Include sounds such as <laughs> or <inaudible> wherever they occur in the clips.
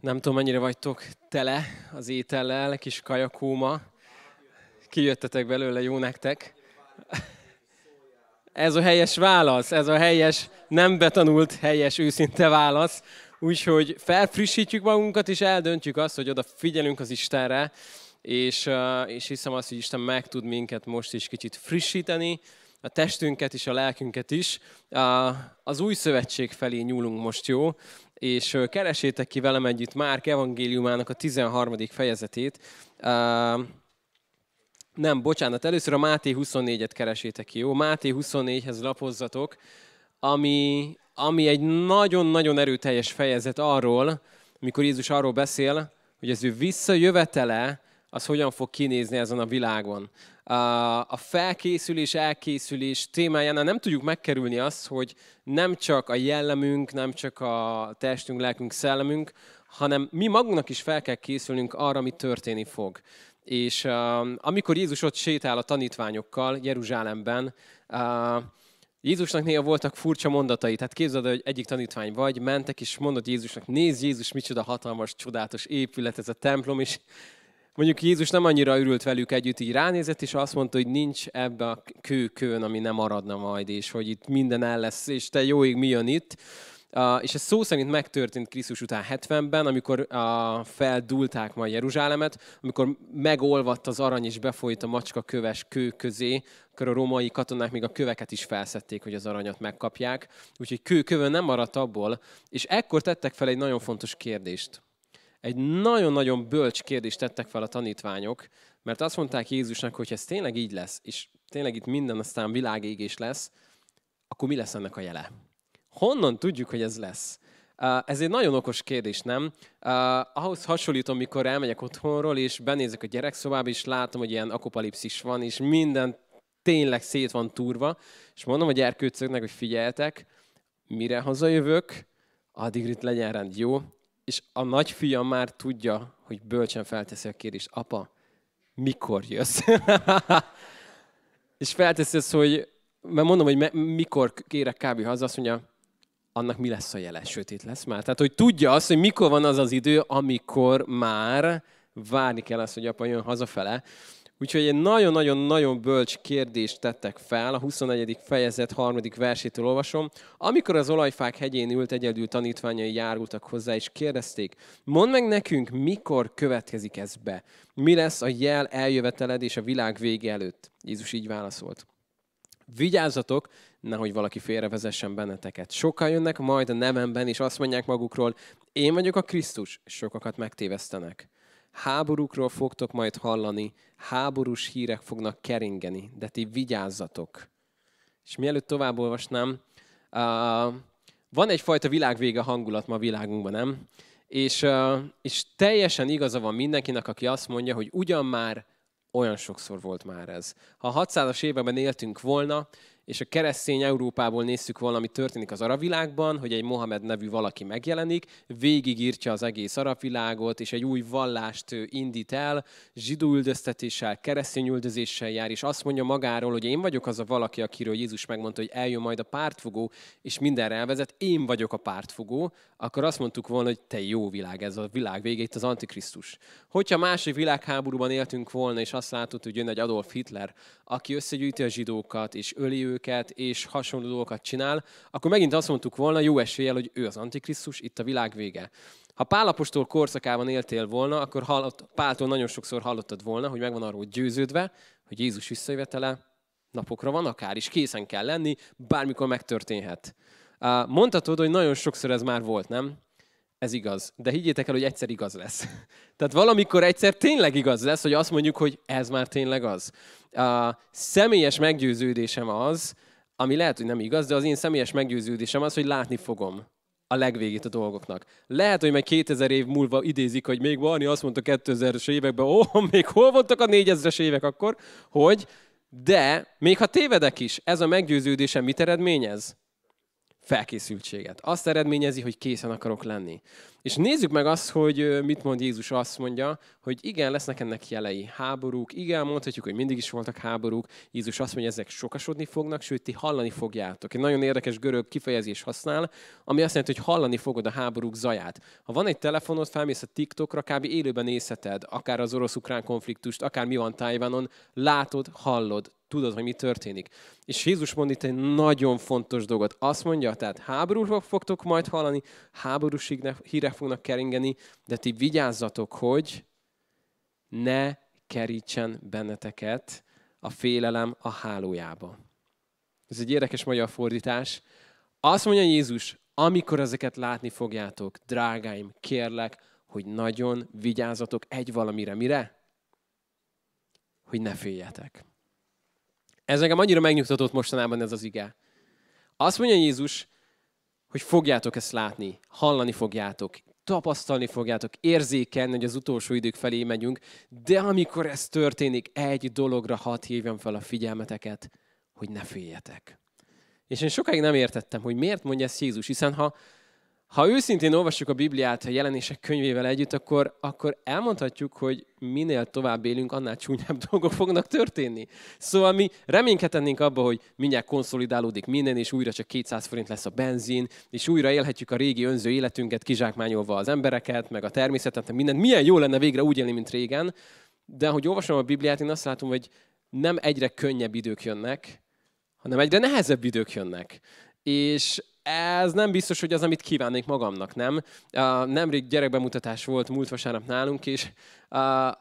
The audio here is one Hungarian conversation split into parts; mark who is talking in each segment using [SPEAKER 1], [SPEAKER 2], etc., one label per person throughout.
[SPEAKER 1] Nem tudom, mennyire vagytok tele az étellel, kis kajakóma. Kijöttetek belőle, jó nektek? Ez a helyes válasz, ez a helyes, nem betanult, helyes, őszinte válasz. Úgyhogy felfrissítjük magunkat, és eldöntjük azt, hogy oda figyelünk az Istenre, és, és hiszem azt, hogy Isten meg tud minket most is kicsit frissíteni, a testünket és a lelkünket is. Az új szövetség felé nyúlunk most, jó? és keresétek ki velem együtt Márk evangéliumának a 13. fejezetét. Nem, bocsánat, először a Máté 24-et keresétek ki, jó? Máté 24-hez lapozzatok, ami, ami egy nagyon-nagyon erőteljes fejezet arról, mikor Jézus arról beszél, hogy az ő visszajövetele, az hogyan fog kinézni ezen a világon a felkészülés, elkészülés témájánál nem tudjuk megkerülni azt, hogy nem csak a jellemünk, nem csak a testünk, lelkünk, szellemünk, hanem mi magunknak is fel kell készülnünk arra, ami történni fog. És uh, amikor Jézus ott sétál a tanítványokkal Jeruzsálemben, uh, Jézusnak néha voltak furcsa mondatai. Tehát képzeld, hogy egyik tanítvány vagy, mentek és mondod Jézusnak, nézd Jézus, micsoda hatalmas, csodálatos épület ez a templom, és Mondjuk Jézus nem annyira ürült velük együtt, így ránézett, és azt mondta, hogy nincs ebbe a kőkön, ami nem maradna majd, és hogy itt minden el lesz, és te jóig mi jön itt. és ez szó szerint megtörtént Krisztus után 70-ben, amikor feldulták majd Jeruzsálemet, amikor megolvadt az arany és befolyt a macska köves kő közé, akkor a római katonák még a köveket is felszették, hogy az aranyat megkapják. Úgyhogy kőkövön nem maradt abból, és ekkor tettek fel egy nagyon fontos kérdést egy nagyon-nagyon bölcs kérdést tettek fel a tanítványok, mert azt mondták Jézusnak, hogy ez tényleg így lesz, és tényleg itt minden aztán világégés lesz, akkor mi lesz ennek a jele? Honnan tudjuk, hogy ez lesz? Ez egy nagyon okos kérdés, nem? Ahhoz hasonlítom, mikor elmegyek otthonról, és benézek a gyerekszobába, és látom, hogy ilyen akopalipszis van, és minden tényleg szét van turva, és mondom a gyerkőcöknek, hogy figyeljetek, mire hazajövök, addig itt legyen rend, jó? és a nagyfia már tudja, hogy bölcsen felteszi a kérdést, apa, mikor jössz? <laughs> és felteszi ezt, hogy, mert mondom, hogy me, mikor kérek kb. haza, azt mondja, annak mi lesz a jele? Sötét lesz már. Tehát, hogy tudja azt, hogy mikor van az az idő, amikor már várni kell azt, hogy apa jön hazafele. Úgyhogy egy nagyon-nagyon-nagyon bölcs kérdést tettek fel, a 21. fejezet 3. versétől olvasom. Amikor az olajfák hegyén ült egyedül tanítványai járultak hozzá, és kérdezték, mondd meg nekünk, mikor következik ez be? Mi lesz a jel eljöveteled és a világ vége előtt? Jézus így válaszolt. Vigyázzatok, nehogy valaki félrevezessen benneteket. Sokan jönnek majd a nevemben, és azt mondják magukról, én vagyok a Krisztus, és sokakat megtévesztenek. Háborúkról fogtok majd hallani, háborús hírek fognak keringeni, de ti vigyázzatok. És mielőtt tovább olvasnám, uh, van egyfajta világvége hangulat ma a világunkban, nem? És, uh, és teljesen igaza van mindenkinek, aki azt mondja, hogy ugyan már olyan sokszor volt már ez. Ha a 600-as években éltünk volna, és a keresztény Európából nézzük valami történik az arab világban, hogy egy Mohamed nevű valaki megjelenik, végigírtja az egész arab világot, és egy új vallást indít el, zsidó üldöztetéssel, keresztény üldözéssel jár, és azt mondja magáról, hogy én vagyok az a valaki, akiről Jézus megmondta, hogy eljön majd a pártfogó, és mindenre elvezet, én vagyok a pártfogó, akkor azt mondtuk volna, hogy te jó világ, ez a világ vége, itt az Antikrisztus. Hogyha másik világháborúban éltünk volna, és azt látod, hogy jön egy Adolf Hitler, aki összegyűjti a zsidókat, és öli őket, őket, és hasonló dolgokat csinál, akkor megint azt mondtuk volna jó eséllyel, hogy ő az Antikrisztus, itt a világ vége. Ha Pálapostól korszakában éltél volna, akkor hallott, Páltól nagyon sokszor hallottad volna, hogy megvan arról győződve, hogy Jézus visszajövetele napokra van akár, és készen kell lenni, bármikor megtörténhet. Mondhatod, hogy nagyon sokszor ez már volt, nem? ez igaz. De higgyétek el, hogy egyszer igaz lesz. <laughs> Tehát valamikor egyszer tényleg igaz lesz, hogy azt mondjuk, hogy ez már tényleg az. A személyes meggyőződésem az, ami lehet, hogy nem igaz, de az én személyes meggyőződésem az, hogy látni fogom a legvégét a dolgoknak. Lehet, hogy majd 2000 év múlva idézik, hogy még valami azt mondta 2000-es években, ó, <laughs> még hol voltak a 4000-es évek akkor, hogy, de még ha tévedek is, ez a meggyőződésem mit eredményez? felkészültséget. Azt eredményezi, hogy készen akarok lenni. És nézzük meg azt, hogy mit mond Jézus, azt mondja, hogy igen, lesznek ennek jelei háborúk, igen, mondhatjuk, hogy mindig is voltak háborúk, Jézus azt mondja, ezek sokasodni fognak, sőt, ti hallani fogjátok. Egy nagyon érdekes görög kifejezés használ, ami azt jelenti, hogy hallani fogod a háborúk zaját. Ha van egy telefonod, felmész a TikTokra, kb. élőben nézheted, akár az orosz-ukrán konfliktust, akár mi van Tájvánon, látod, hallod, tudod, hogy mi történik. És Jézus mond itt egy nagyon fontos dolgot. Azt mondja, tehát háborúról fogtok majd hallani, háborús hírek fognak keringeni, de ti vigyázzatok, hogy ne kerítsen benneteket a félelem a hálójába. Ez egy érdekes magyar fordítás. Azt mondja Jézus, amikor ezeket látni fogjátok, drágáim, kérlek, hogy nagyon vigyázzatok egy valamire. Mire? Hogy ne féljetek. Ez engem annyira megnyugtatott mostanában ez az igá. Azt mondja Jézus, hogy fogjátok ezt látni, hallani fogjátok, tapasztalni fogjátok, érzékelni, hogy az utolsó idők felé megyünk, de amikor ez történik, egy dologra hat hívjam fel a figyelmeteket, hogy ne féljetek. És én sokáig nem értettem, hogy miért mondja ezt Jézus, hiszen ha ha őszintén olvassuk a Bibliát a jelenések könyvével együtt, akkor, akkor elmondhatjuk, hogy minél tovább élünk, annál csúnyább <laughs> dolgok fognak történni. Szóval mi reménykedhetnénk abba, hogy mindjárt konszolidálódik minden, és újra csak 200 forint lesz a benzin, és újra élhetjük a régi önző életünket, kizsákmányolva az embereket, meg a természetet, meg mindent. Milyen jó lenne végre úgy élni, mint régen. De ahogy olvasom a Bibliát, én azt látom, hogy nem egyre könnyebb idők jönnek, hanem egyre nehezebb idők jönnek. És ez nem biztos, hogy az, amit kívánnék magamnak, nem? Nemrég gyerekbemutatás volt múlt vasárnap nálunk, és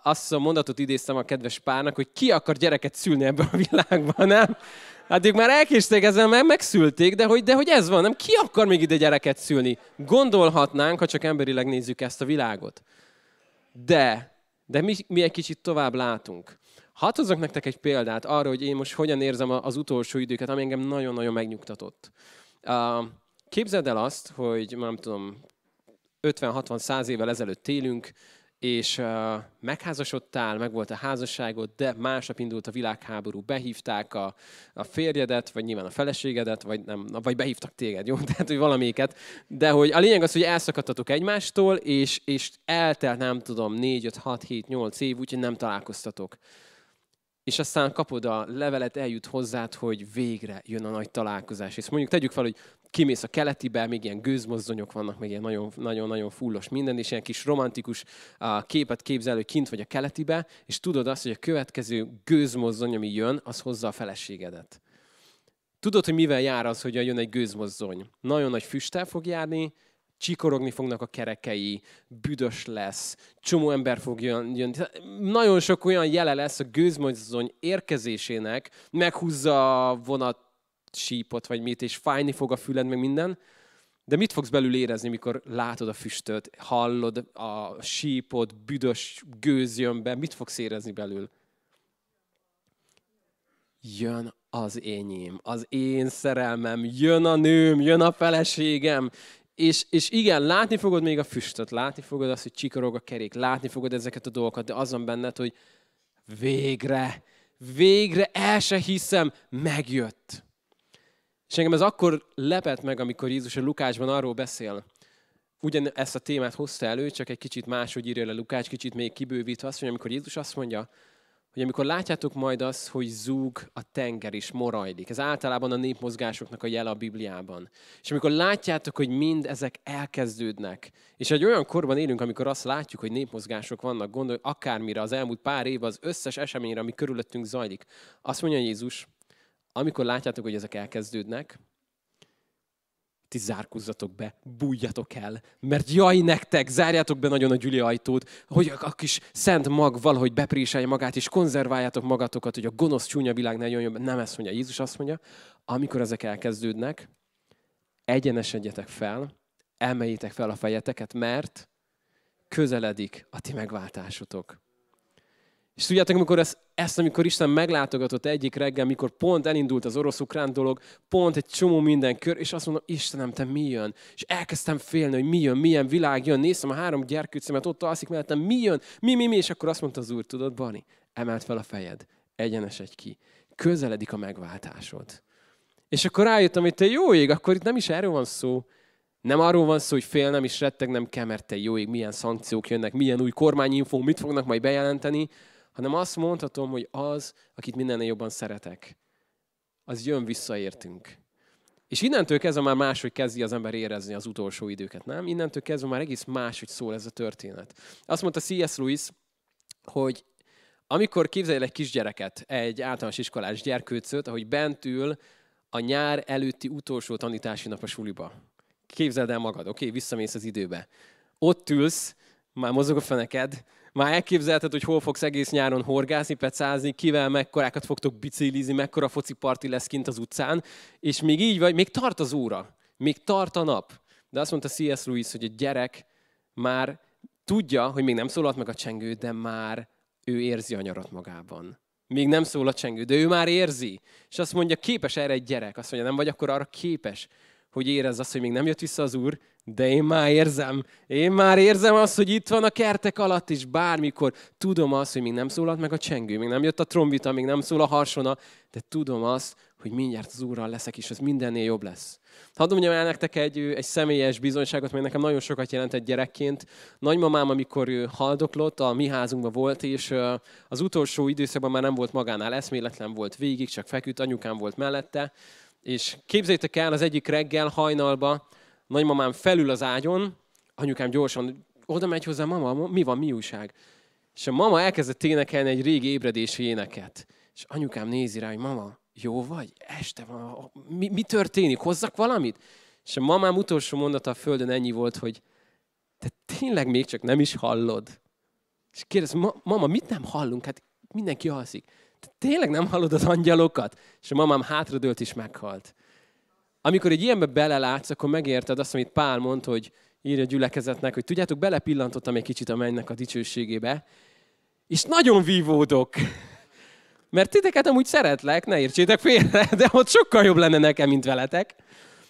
[SPEAKER 1] azt a mondatot idéztem a kedves párnak, hogy ki akar gyereket szülni ebben a világban, nem? Hát ők már elkésték ezzel, meg megszülték, de hogy, de hogy ez van, nem? Ki akar még ide gyereket szülni? Gondolhatnánk, ha csak emberileg nézzük ezt a világot. De, de mi, mi egy kicsit tovább látunk. Hadd hozzak nektek egy példát arra, hogy én most hogyan érzem az utolsó időket, ami engem nagyon-nagyon megnyugtatott. Képzeld el azt, hogy nem tudom, 50-60-100 évvel ezelőtt élünk, és megházasodtál, meg volt a házasságod, de másnap indult a világháború, behívták a, a férjedet, vagy nyilván a feleségedet, vagy, nem, vagy behívtak téged, jó? <laughs> Tehát, hogy valamiket. De hogy a lényeg az, hogy elszakadtatok egymástól, és, és eltelt, nem tudom, 4, 5, 6, 7, 8 év, úgyhogy nem találkoztatok és aztán kapod a levelet, eljut hozzád, hogy végre jön a nagy találkozás. És mondjuk tegyük fel, hogy kimész a keletibe, még ilyen gőzmozdonyok vannak, még ilyen nagyon-nagyon fullos minden, és ilyen kis romantikus képet képzel, hogy kint vagy a keletibe, és tudod azt, hogy a következő gőzmozdony, ami jön, az hozza a feleségedet. Tudod, hogy mivel jár az, hogy jön egy gőzmozdony? Nagyon nagy füsttel fog járni, csikorogni fognak a kerekei, büdös lesz, csomó ember fog jönni. Nagyon sok olyan jele lesz a gőzmozdony érkezésének, meghúzza a vonat sípot, vagy mit, és fájni fog a füled, meg minden. De mit fogsz belül érezni, mikor látod a füstöt, hallod a sípot, büdös gőz jön be? Mit fogsz érezni belül? Jön az enyém, az én szerelmem, jön a nőm, jön a feleségem, és, és igen, látni fogod még a füstöt, látni fogod azt, hogy csikorog a kerék, látni fogod ezeket a dolgokat, de azon benned, hogy végre, végre el se hiszem, megjött. És engem ez akkor lepett meg, amikor Jézus a Lukácsban arról beszél. Ugyan ezt a témát hozta elő, csak egy kicsit máshogy írja le Lukács, kicsit még kibővítve azt, hogy amikor Jézus azt mondja, hogy amikor látjátok majd azt, hogy zúg a tenger is, morajlik. Ez általában a népmozgásoknak a jele a Bibliában. És amikor látjátok, hogy mind ezek elkezdődnek, és egy olyan korban élünk, amikor azt látjuk, hogy népmozgások vannak, gondolj akármire az elmúlt pár év az összes eseményre, ami körülöttünk zajlik. Azt mondja Jézus, amikor látjátok, hogy ezek elkezdődnek, ti zárkuzzatok be, bújjatok el, mert jaj nektek, zárjátok be nagyon a gyüli ajtót, hogy a kis szent mag valahogy bepréselje magát, és konzerváljátok magatokat, hogy a gonosz csúnya világ ne jönjön. Nem ezt mondja, Jézus azt mondja, amikor ezek elkezdődnek, egyenesedjetek fel, emeljétek fel a fejeteket, mert közeledik a ti megváltásotok. És tudjátok, amikor ezt, ezt, amikor Isten meglátogatott egyik reggel, mikor pont elindult az orosz-ukrán dolog, pont egy csomó minden kör, és azt mondom, Istenem, te mi jön? És elkezdtem félni, hogy mi jön, milyen világ jön. Néztem a három gyerkőcemet, ott alszik mellettem, mi jön, mi, mi, mi, és akkor azt mondta az úr, tudod, Bani, emelt fel a fejed, egyenes egy ki, közeledik a megváltásod. És akkor rájöttem, hogy te jó ég, akkor itt nem is erről van szó, nem arról van szó, hogy félnem nem rettegnem kell, mert te jó ég, milyen szankciók jönnek, milyen új kormányinfó, mit fognak majd bejelenteni, hanem azt mondhatom, hogy az, akit mindennél jobban szeretek, az jön visszaértünk. És innentől kezdve már máshogy kezdi az ember érezni az utolsó időket, nem? Innentől kezdve már egész máshogy szól ez a történet. Azt mondta C.S. Lewis, hogy amikor képzelj egy kisgyereket, egy általános iskolás gyerkőcöt, ahogy bent ül a nyár előtti utolsó tanítási nap a suliba. Képzeld el magad, oké, okay, visszamész az időbe. Ott ülsz, már mozog a feneked, már elképzelheted, hogy hol fogsz egész nyáron horgászni, pecázni, kivel mekkorákat fogtok biciklizni, mekkora parti lesz kint az utcán, és még így vagy, még tart az óra, még tart a nap. De azt mondta C.S. Lewis, hogy a gyerek már tudja, hogy még nem szólalt meg a csengő, de már ő érzi a nyarat magában. Még nem szól a csengő, de ő már érzi. És azt mondja, képes erre egy gyerek. Azt mondja, nem vagy akkor arra képes, hogy érez azt, hogy még nem jött vissza az Úr, de én már érzem, én már érzem azt, hogy itt van a kertek alatt, és bármikor tudom azt, hogy még nem szólalt meg a csengő, még nem jött a trombita, még nem szól a harsona, de tudom azt, hogy mindjárt az Úrral leszek, és az mindennél jobb lesz. Hadd mondjam el nektek egy, egy személyes bizonyságot, mert nekem nagyon sokat jelentett gyerekként. Nagymamám, amikor ő haldoklott, a mi házunkban volt, és az utolsó időszakban már nem volt magánál, eszméletlen volt végig, csak feküdt, anyukám volt mellette, és képzétek el, az egyik reggel hajnalba nagymamám felül az ágyon, anyukám gyorsan oda megy hozzá, mama, mi van, mi újság? És a mama elkezdett énekelni egy régi ébredési éneket. És anyukám nézi rá, hogy mama, jó vagy? Este van, mi, mi történik? Hozzak valamit? És a mamám utolsó mondata a földön ennyi volt, hogy te tényleg még csak nem is hallod. És kérdez, ma, mama, mit nem hallunk? Hát mindenki alszik. Tényleg nem hallod az angyalokat? És a mamám hátradőlt is meghalt. Amikor egy ilyenbe belelátsz, akkor megérted azt, amit Pál mond, hogy írja a gyülekezetnek, hogy tudjátok, belepillantottam egy kicsit a mennynek a dicsőségébe, és nagyon vívódok. Mert titeket amúgy szeretlek, ne értsétek félre, de ott sokkal jobb lenne nekem, mint veletek.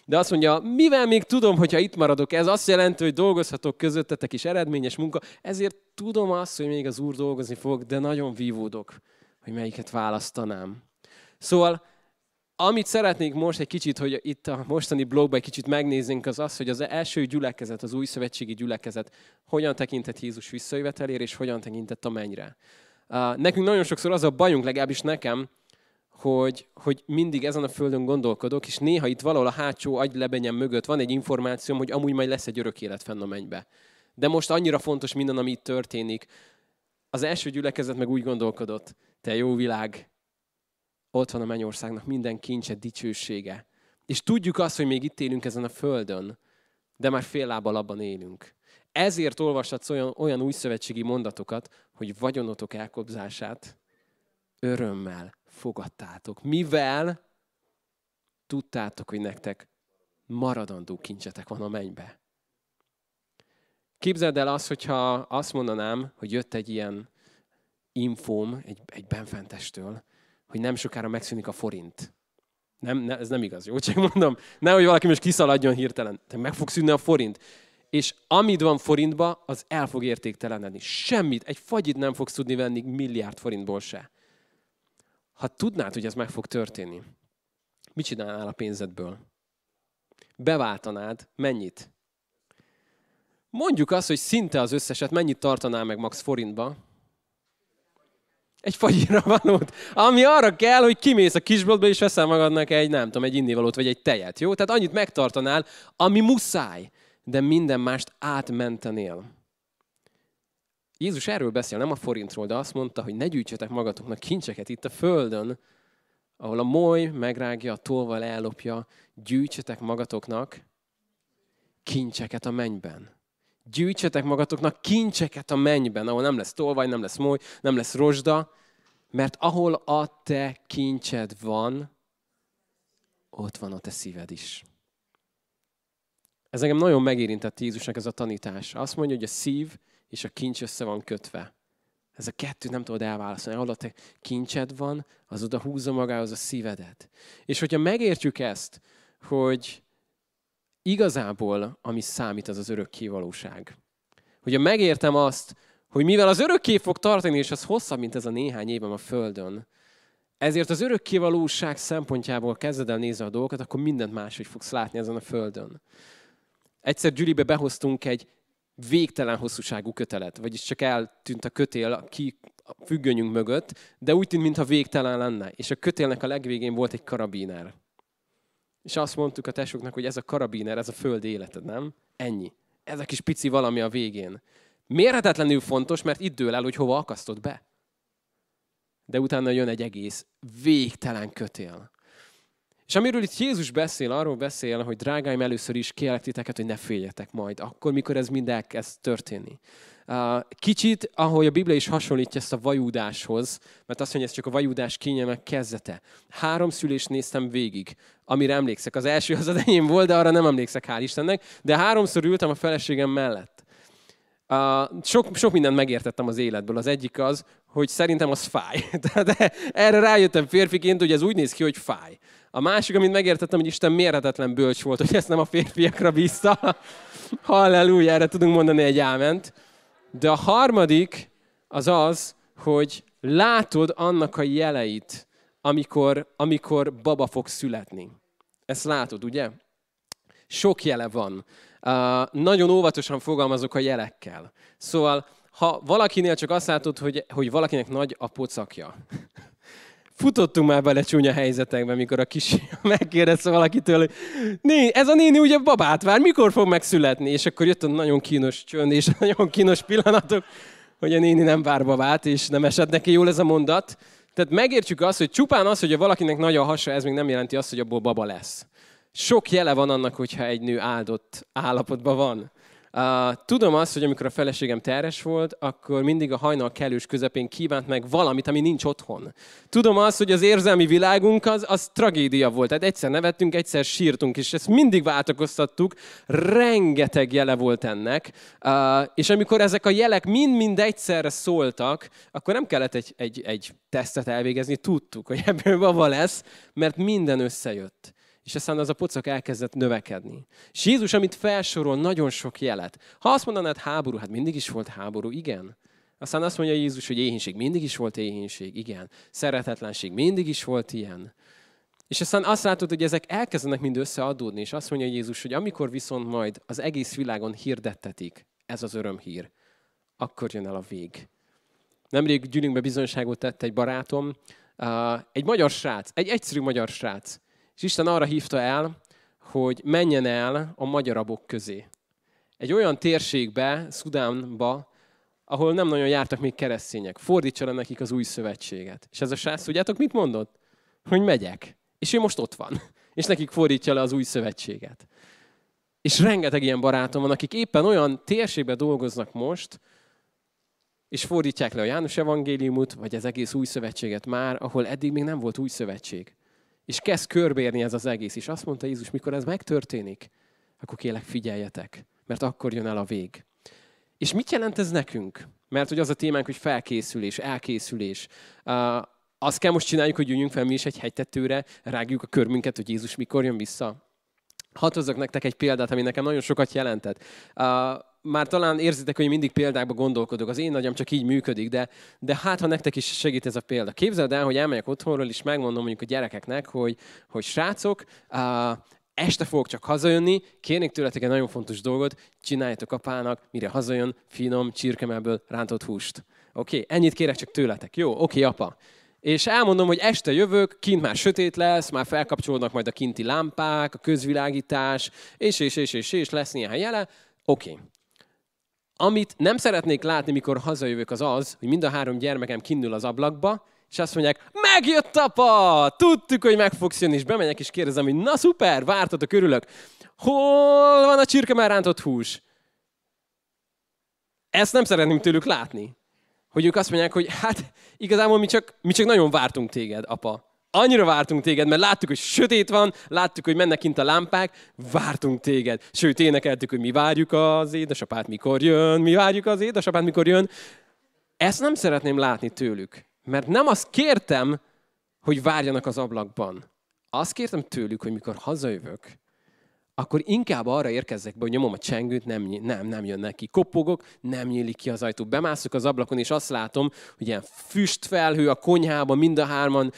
[SPEAKER 1] De azt mondja, mivel még tudom, hogyha itt maradok, ez azt jelenti, hogy dolgozhatok közöttetek is eredményes munka, ezért tudom azt, hogy még az Úr dolgozni fog, de nagyon vívódok hogy melyiket választanám. Szóval, amit szeretnék most egy kicsit, hogy itt a mostani blogban egy kicsit megnézzünk, az az, hogy az első gyülekezet, az új szövetségi gyülekezet hogyan tekintett Jézus visszajövetelére, és hogyan tekintett a mennyre. Nekünk nagyon sokszor az a bajunk, legalábbis nekem, hogy, hogy mindig ezen a földön gondolkodok, és néha itt valahol a hátsó agylebenyem mögött van egy információm, hogy amúgy majd lesz egy örök élet fenn a mennybe. De most annyira fontos minden, ami itt történik, az első gyülekezet meg úgy gondolkodott, te jó világ, ott van a mennyországnak minden kincse, dicsősége. És tudjuk azt, hogy még itt élünk ezen a földön, de már fél lábbal abban élünk. Ezért olvashatsz olyan, olyan új szövetségi mondatokat, hogy vagyonotok elkobzását örömmel fogadtátok, mivel tudtátok, hogy nektek maradandó kincsetek van a mennybe. Képzeld el azt, hogyha azt mondanám, hogy jött egy ilyen infóm egy, egy benfentestől, hogy nem sokára megszűnik a forint. Nem, ne, ez nem igaz, jó? Csak mondom, nehogy valaki most kiszaladjon hirtelen. Te meg fog szűnni a forint. És amit van forintba, az el fog értéktelenedni. Semmit, egy fagyit nem fogsz tudni venni milliárd forintból se. Ha tudnád, hogy ez meg fog történni, mit csinálnál a pénzedből? Beváltanád mennyit? Mondjuk azt, hogy szinte az összeset mennyit tartaná meg max forintba? Egy fagyira valót, ami arra kell, hogy kimész a kisboltba és veszel magadnak egy, nem tudom, egy innivalót vagy egy tejet, jó? Tehát annyit megtartanál, ami muszáj, de minden mást átmentenél. Jézus erről beszél, nem a forintról, de azt mondta, hogy ne gyűjtsetek magatoknak kincseket itt a földön, ahol a moly megrágja, a tolval ellopja, gyűjtsetek magatoknak kincseket a mennyben gyűjtsetek magatoknak kincseket a mennyben, ahol nem lesz tolvaj, nem lesz moly, nem lesz rozsda, mert ahol a te kincsed van, ott van a te szíved is. Ez engem nagyon megérintett Jézusnak ez a tanítása. Azt mondja, hogy a szív és a kincs össze van kötve. Ez a kettő nem tudod elválasztani. Ahol a te kincsed van, az oda húzza magához a szívedet. És hogyha megértjük ezt, hogy igazából, ami számít, az az örökké valóság. Hogyha megértem azt, hogy mivel az örökké fog tartani, és az hosszabb, mint ez a néhány évem a Földön, ezért az örökké valóság szempontjából kezded el nézni a dolgokat, akkor mindent máshogy fogsz látni ezen a Földön. Egyszer Gyülibe behoztunk egy végtelen hosszúságú kötelet, vagyis csak eltűnt a kötél ki a függönyünk mögött, de úgy tűnt, mintha végtelen lenne. És a kötélnek a legvégén volt egy karabiner. És azt mondtuk a tesóknak, hogy ez a karabiner, ez a föld életed, nem? Ennyi. Ez a kis pici valami a végén. Mérhetetlenül fontos, mert itt dől el, hogy hova akasztod be. De utána jön egy egész végtelen kötél. És amiről itt Jézus beszél, arról beszél, hogy drágáim, először is kérlek titeket, hogy ne féljetek majd, akkor, mikor ez mind elkezd történni. Kicsit, ahogy a Biblia is hasonlítja ezt a vajúdáshoz, mert azt mondja, ez csak a vajúdás kényemek kezdete. Három szülést néztem végig, amire emlékszek. Az első az az enyém volt, de arra nem emlékszek, hál' Istennek. De háromszor ültem a feleségem mellett. Uh, sok, sok mindent megértettem az életből. Az egyik az, hogy szerintem az fáj. de <laughs> erre rájöttem férfiként, hogy ez úgy néz ki, hogy fáj. A másik, amit megértettem, hogy Isten mérhetetlen bölcs volt, hogy ezt nem a férfiakra bízta. <laughs> Halleluja, erre tudunk mondani egy áment. De a harmadik az az, hogy látod annak a jeleit, amikor, amikor baba fog születni. Ezt látod, ugye? Sok jele van. Uh, nagyon óvatosan fogalmazok a jelekkel. Szóval, ha valakinél csak azt látod, hogy, hogy valakinek nagy a pocakja, futottunk már bele csúnya helyzetekbe, mikor a kis <laughs> megkérdezte valakitől, hogy né, ez a néni ugye babát vár, mikor fog megszületni? És akkor jött a nagyon kínos csönd és nagyon kínos pillanatok, hogy a néni nem vár babát, és nem esett neki jól ez a mondat. Tehát megértjük azt, hogy csupán az, hogy valakinek nagy a hasa, ez még nem jelenti azt, hogy abból baba lesz. Sok jele van annak, hogyha egy nő áldott állapotban van. Uh, tudom azt, hogy amikor a feleségem terhes volt, akkor mindig a hajnal kellős közepén kívánt meg valamit, ami nincs otthon. Tudom azt, hogy az érzelmi világunk az, az tragédia volt. Tehát egyszer nevettünk, egyszer sírtunk, és ezt mindig váltakoztattuk. Rengeteg jele volt ennek. Uh, és amikor ezek a jelek mind-mind egyszerre szóltak, akkor nem kellett egy, egy, egy tesztet elvégezni, tudtuk, hogy ebből baba lesz, mert minden összejött és aztán az a pocak elkezdett növekedni. És Jézus, amit felsorol, nagyon sok jelet. Ha azt mondanád háború, hát mindig is volt háború, igen. Aztán azt mondja Jézus, hogy éhénység mindig is volt éhénység, igen. Szeretetlenség mindig is volt ilyen. És aztán azt látod, hogy ezek elkezdenek mind összeadódni, és azt mondja Jézus, hogy amikor viszont majd az egész világon hirdettetik ez az örömhír, akkor jön el a vég. Nemrég gyűlünkbe bizonyságot tett egy barátom, egy magyar srác, egy egyszerű magyar srác, és Isten arra hívta el, hogy menjen el a magyarabok közé. Egy olyan térségbe, Szudánba, ahol nem nagyon jártak még keresztények. Fordítsa le nekik az új szövetséget. És ez a sász, tudjátok, mit mondott? Hogy megyek. És ő most ott van. És nekik fordítja le az új szövetséget. És rengeteg ilyen barátom van, akik éppen olyan térségbe dolgoznak most, és fordítják le a János evangéliumot, vagy az egész új szövetséget már, ahol eddig még nem volt új szövetség. És kezd körbérni ez az egész. És azt mondta Jézus, mikor ez megtörténik, akkor kélek figyeljetek, mert akkor jön el a vég. És mit jelent ez nekünk? Mert hogy az a témánk, hogy felkészülés, elkészülés. Uh, azt kell most csináljuk, hogy üljünk fel mi is egy hegytetőre, rágjuk a körmünket, hogy Jézus mikor jön vissza. Hatozok nektek egy példát, ami nekem nagyon sokat jelentett. Uh, már talán érzitek, hogy mindig példákba gondolkodok. Az én nagyam csak így működik, de, de hát, ha nektek is segít ez a példa. Képzeld el, hogy elmegyek otthonról, és megmondom mondjuk a gyerekeknek, hogy, hogy srácok, uh, este fogok csak hazajönni, kérnék tőletek egy nagyon fontos dolgot, csináljátok apának, mire hazajön, finom, csirkemelből rántott húst. Oké, okay, ennyit kérek csak tőletek. Jó, oké, okay, apa. És elmondom, hogy este jövök, kint már sötét lesz, már felkapcsolódnak majd a kinti lámpák, a közvilágítás, és, és, és, és, és lesz néhány jele. Oké. Okay. Amit nem szeretnék látni, mikor hazajövök, az az, hogy mind a három gyermekem kinnül az ablakba, és azt mondják, megjött apa, tudtuk, hogy meg fogsz jönni, és bemegyek és kérdezem, hogy na szuper, vártatok, örülök. Hol van a csirke már rántott hús? Ezt nem szeretném tőlük látni. Hogy ők azt mondják, hogy hát igazából mi csak, mi csak nagyon vártunk téged, apa. Annyira vártunk téged, mert láttuk, hogy sötét van, láttuk, hogy mennek kint a lámpák, vártunk téged. Sőt, énekeltük, hogy mi várjuk az édesapát, mikor jön, mi várjuk az édesapát, mikor jön. Ezt nem szeretném látni tőlük, mert nem azt kértem, hogy várjanak az ablakban. Azt kértem tőlük, hogy mikor hazajövök, akkor inkább arra érkezzek be, hogy nyomom a csengőt, nem, nem, nem jön neki. Kopogok, nem nyílik ki az ajtó. Bemászok az ablakon, és azt látom, hogy ilyen füstfelhő a konyhában, mind a hárman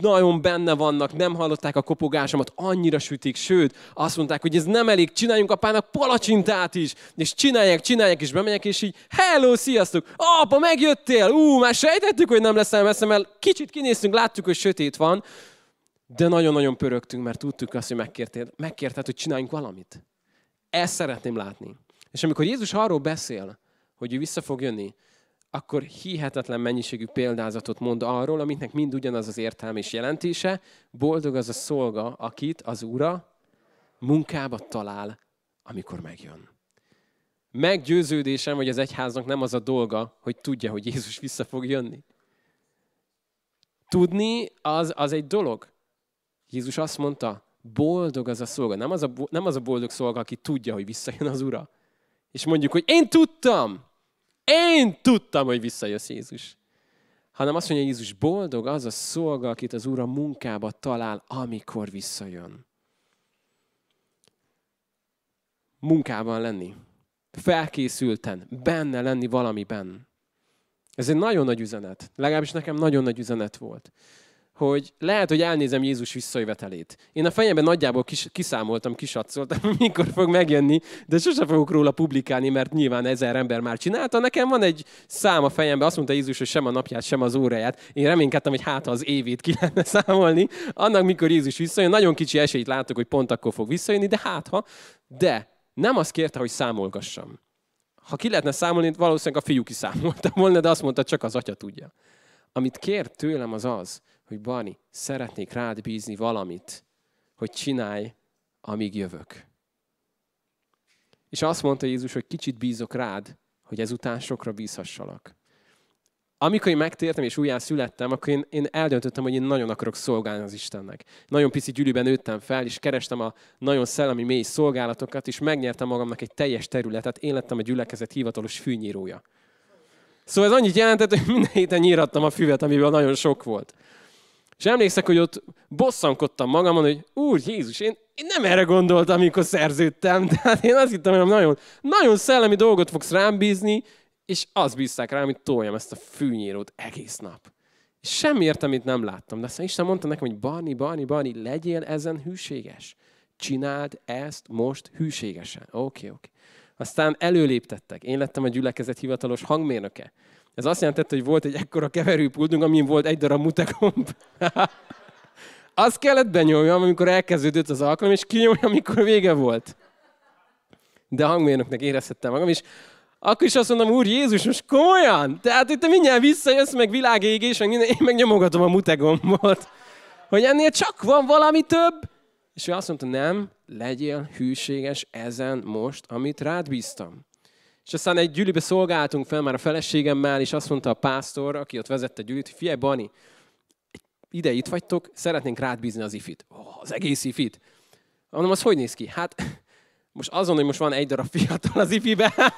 [SPEAKER 1] nagyon benne vannak, nem hallották a kopogásomat, annyira sütik, sőt, azt mondták, hogy ez nem elég, csináljunk apának palacsintát is, és csinálják, csinálják, és bemegyek, és így, hello, sziasztok, apa, megjöttél, ú, már sejtettük, hogy nem leszel messze, mert kicsit kinéztünk, láttuk, hogy sötét van, de nagyon-nagyon pörögtünk, mert tudtuk azt, hogy megkérted, megkérted, hogy csináljunk valamit. Ezt szeretném látni. És amikor Jézus arról beszél, hogy ő vissza fog jönni, akkor hihetetlen mennyiségű példázatot mond arról, amiknek mind ugyanaz az értelme és jelentése. Boldog az a szolga, akit az Úra munkába talál, amikor megjön. Meggyőződésem, hogy az egyháznak nem az a dolga, hogy tudja, hogy Jézus vissza fog jönni. Tudni az, az egy dolog. Jézus azt mondta, boldog az a szolga. Nem az a, nem az a boldog szolga, aki tudja, hogy visszajön az Ura. És mondjuk, hogy én tudtam, én tudtam, hogy visszajössz Jézus. Hanem azt mondja Jézus, boldog az a szolga, akit az Ura munkába talál, amikor visszajön. Munkában lenni. Felkészülten, benne lenni valamiben. Ez egy nagyon nagy üzenet. Legalábbis nekem nagyon nagy üzenet volt hogy lehet, hogy elnézem Jézus visszajövetelét. Én a fejemben nagyjából kis, kiszámoltam, kisatszoltam, <laughs> mikor fog megjönni, de sose fogok róla publikálni, mert nyilván ezer ember már csinálta. Nekem van egy szám a fejemben, azt mondta Jézus, hogy sem a napját, sem az óráját. Én reménykedtem, hogy hát az évét ki lehetne számolni. Annak, mikor Jézus visszajön, nagyon kicsi esélyt látok, hogy pont akkor fog visszajönni, de hát ha. De nem azt kérte, hogy számolgassam. Ha ki lehetne számolni, valószínűleg a fiú kiszámolta volna, de azt mondta, csak az atya tudja. Amit kér tőlem az az, hogy Bani, szeretnék rád bízni valamit, hogy csinálj, amíg jövök. És azt mondta Jézus, hogy kicsit bízok rád, hogy ezután sokra bízhassalak. Amikor én megtértem és újjá születtem, akkor én, én eldöntöttem, hogy én nagyon akarok szolgálni az Istennek. Nagyon pici gyűlűben nőttem fel, és kerestem a nagyon szellemi mély szolgálatokat, és megnyertem magamnak egy teljes területet. Én lettem a gyülekezet hivatalos fűnyírója. Szóval ez annyit jelentett, hogy minden héten nyírattam a füvet, amiből nagyon sok volt. És emlékszek, hogy ott bosszankodtam magamon, hogy úr Jézus, én, én nem erre gondoltam, amikor szerződtem. <laughs> Tehát én azt hittem, hogy nagyon, nagyon szellemi dolgot fogsz rám bízni, és azt bízták rám, hogy toljam ezt a fűnyírót egész nap. És semmi értelmét nem láttam. De aztán Isten mondta nekem, hogy Barni, Barni, Barni, legyél ezen hűséges. Csináld ezt most hűségesen. Oké, okay, oké. Okay. Aztán előléptettek. Én lettem a gyülekezet hivatalos hangmérnöke. Ez azt jelentette, hogy volt egy ekkora keverőpultunk, amin volt egy darab mutegomb. <laughs> azt kellett benyomjam, amikor elkezdődött az alkalom, és kinyomjam, amikor vége volt. De hangmérnöknek érezhettem magam, és akkor is azt mondom, Úr Jézus, most komolyan? Tehát itt te mindjárt visszajössz, meg világégés, meg minden, én meg nyomogatom a mutegombot. Hogy ennél csak van valami több? És ő azt mondta, nem, legyél hűséges ezen most, amit rád bíztam. És aztán egy gyűlibe szolgáltunk fel már a feleségemmel, és azt mondta a pásztor, aki ott vezette gyűlit, hogy figyelj, Bani, ide itt vagytok, szeretnénk rád bízni az ifit. Oh, az egész ifit. Mondom, az hogy néz ki? Hát most azon, hogy most van egy darab fiatal az ifibe, <laughs>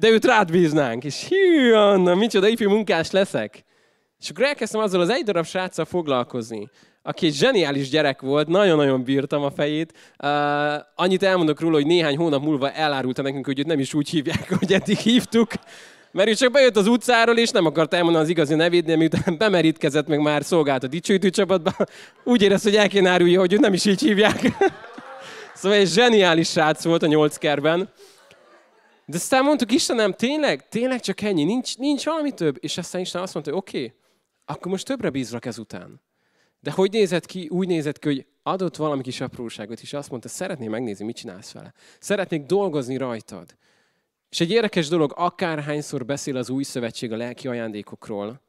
[SPEAKER 1] de őt rád bíznánk. És hű, Anna, micsoda ifi munkás leszek. És akkor elkezdtem azzal az egy darab sráccal foglalkozni, aki egy zseniális gyerek volt, nagyon-nagyon bírtam a fejét. Uh, annyit elmondok róla, hogy néhány hónap múlva elárulta nekünk, hogy őt nem is úgy hívják, <laughs> hogy eddig hívtuk, mert ő csak bejött az utcáról, és nem akart elmondani az igazi nevét, de miután bemerítkezett, meg már szolgált a dicsőítő csapatban, <laughs> úgy érez, hogy el kéne árulja, hogy őt nem is így hívják. <laughs> szóval egy zseniális srác volt a nyolc kerben. De aztán mondtuk, Istenem, tényleg, tényleg csak ennyi, nincs, nincs valami több. És aztán Isten azt mondta, hogy oké, okay, akkor most többre bízlak ezután. De hogy nézett ki? Úgy nézett ki, hogy adott valami kis apróságot, és azt mondta, szeretném megnézni, mit csinálsz vele. Szeretnék dolgozni rajtad. És egy érdekes dolog, akárhányszor beszél az új szövetség a lelki ajándékokról,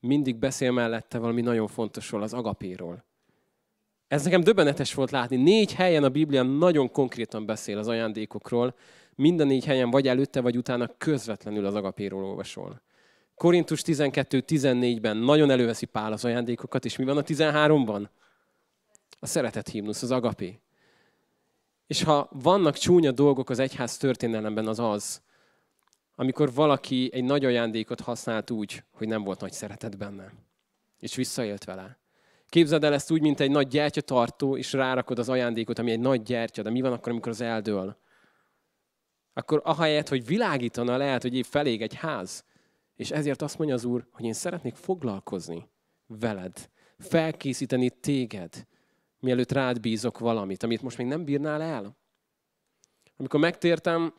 [SPEAKER 1] mindig beszél mellette valami nagyon fontosról, az agapéról. Ez nekem döbbenetes volt látni. Négy helyen a Biblia nagyon konkrétan beszél az ajándékokról. Minden négy helyen vagy előtte, vagy utána közvetlenül az agapéról olvasol. Korintus 12-14-ben nagyon előveszi Pál az ajándékokat, és mi van a 13-ban? A szeretet himnusz, az agapé. És ha vannak csúnya dolgok az egyház történelemben, az az, amikor valaki egy nagy ajándékot használt úgy, hogy nem volt nagy szeretet benne, és visszaélt vele. Képzeld el ezt úgy, mint egy nagy gyertyatartó, és rárakod az ajándékot, ami egy nagy gyertya, de mi van akkor, amikor az eldől? Akkor ahelyett, hogy világítana, lehet, hogy épp felég egy ház, és ezért azt mondja az Úr, hogy én szeretnék foglalkozni veled, felkészíteni téged, mielőtt rád bízok valamit, amit most még nem bírnál el. Amikor megtértem,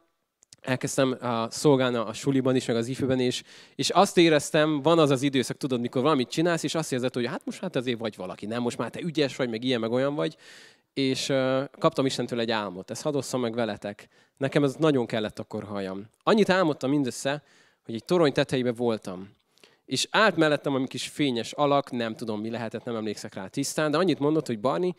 [SPEAKER 1] elkezdtem a szolgálni a suliban is, meg az ifőben is, és azt éreztem, van az az időszak, tudod, mikor valamit csinálsz, és azt érzed, hogy hát most hát azért vagy valaki, nem, most már te ügyes vagy, meg ilyen, meg olyan vagy, és uh, kaptam Istentől egy álmot. Ezt hadd meg veletek. Nekem ez nagyon kellett akkor halljam. Annyit álmodtam mindössze, hogy egy torony tetejében voltam. És állt mellettem egy kis fényes alak, nem tudom mi lehetett, nem emlékszek rá tisztán, de annyit mondott, hogy Barni,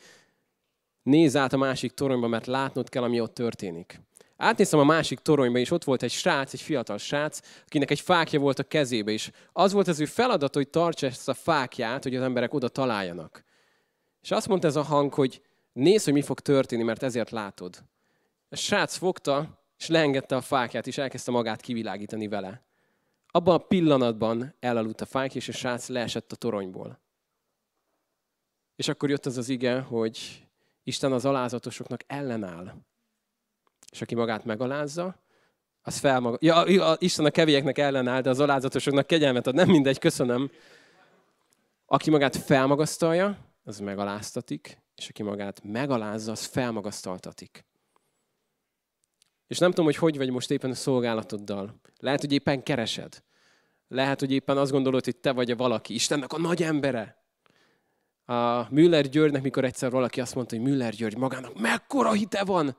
[SPEAKER 1] nézz át a másik toronyba, mert látnod kell, ami ott történik. Átnéztem a másik toronyba, és ott volt egy srác, egy fiatal srác, akinek egy fákja volt a kezébe, és az volt az ő feladata, hogy tartsa ezt a fákját, hogy az emberek oda találjanak. És azt mondta ez a hang, hogy nézd, hogy mi fog történni, mert ezért látod. A srác fogta, és leengedte a fákját, és elkezdte magát kivilágítani vele. Abban a pillanatban elaludt a fák, és a srác leesett a toronyból. És akkor jött az az ige, hogy Isten az alázatosoknak ellenáll. És aki magát megalázza, az felmaga... Ja, Isten a kevélyeknek ellenáll, de az alázatosoknak kegyelmet ad. Nem mindegy, köszönöm. Aki magát felmagasztalja, az megaláztatik, és aki magát megalázza, az felmagasztaltatik. És nem tudom, hogy hogy vagy most éppen a szolgálatoddal. Lehet, hogy éppen keresed. Lehet, hogy éppen azt gondolod, hogy te vagy a valaki, Istennek a nagy embere. A Müller Györgynek, mikor egyszer valaki azt mondta, hogy Müller György magának mekkora hite van,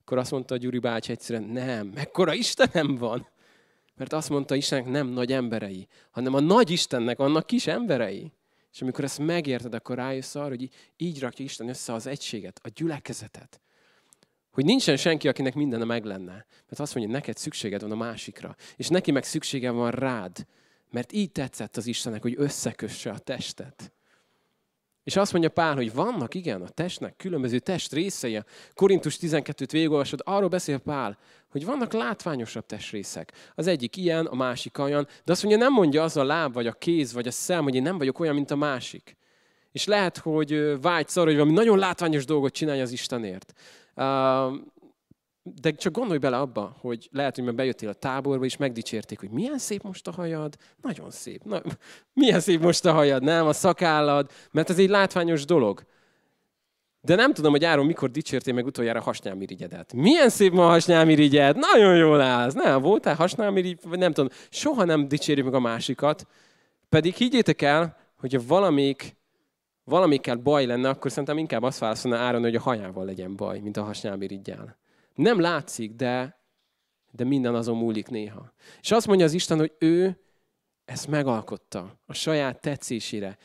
[SPEAKER 1] akkor azt mondta a Gyuri bácsi egyszerűen, nem, mekkora Istenem van. Mert azt mondta Istennek nem nagy emberei, hanem a nagy Istennek vannak kis emberei. És amikor ezt megérted, akkor rájössz arra, hogy így rakja Isten össze az egységet, a gyülekezetet. Hogy nincsen senki, akinek mindene meg lenne. Mert azt mondja, neked szükséged van a másikra, és neki meg szüksége van rád. Mert így tetszett az Istennek, hogy összekösse a testet. És azt mondja Pál, hogy vannak igen a testnek különböző test részei. A Korintus 12-t végigolvasod, arról beszél Pál, hogy vannak látványosabb testrészek. Az egyik ilyen, a másik olyan, de azt mondja, nem mondja az a láb, vagy a kéz, vagy a szem, hogy én nem vagyok olyan, mint a másik. És lehet, hogy vágysz arra, hogy valami nagyon látványos dolgot csinálj az Istenért. De csak gondolj bele abba, hogy lehet, hogy már bejöttél a táborba, és megdicsérték, hogy milyen szép most a hajad, nagyon szép, na, <laughs> milyen szép most a hajad, nem, a szakállad, mert ez egy látványos dolog. De nem tudom, hogy Áron mikor dicsértél meg utoljára hasnyálmirigyedet. Milyen szép ma a hasnyálmirigyed, nagyon jól állsz, nem, voltál hasnyálmirigy, vagy nem tudom, soha nem dicsérjük meg a másikat, pedig higgyétek el, hogy valamik valamikkel baj lenne, akkor szerintem inkább azt válaszolna Áron, hogy a hajával legyen baj, mint a hasnyál irigyel. Nem látszik, de, de minden azon múlik néha. És azt mondja az Isten, hogy ő ezt megalkotta a saját tetszésére.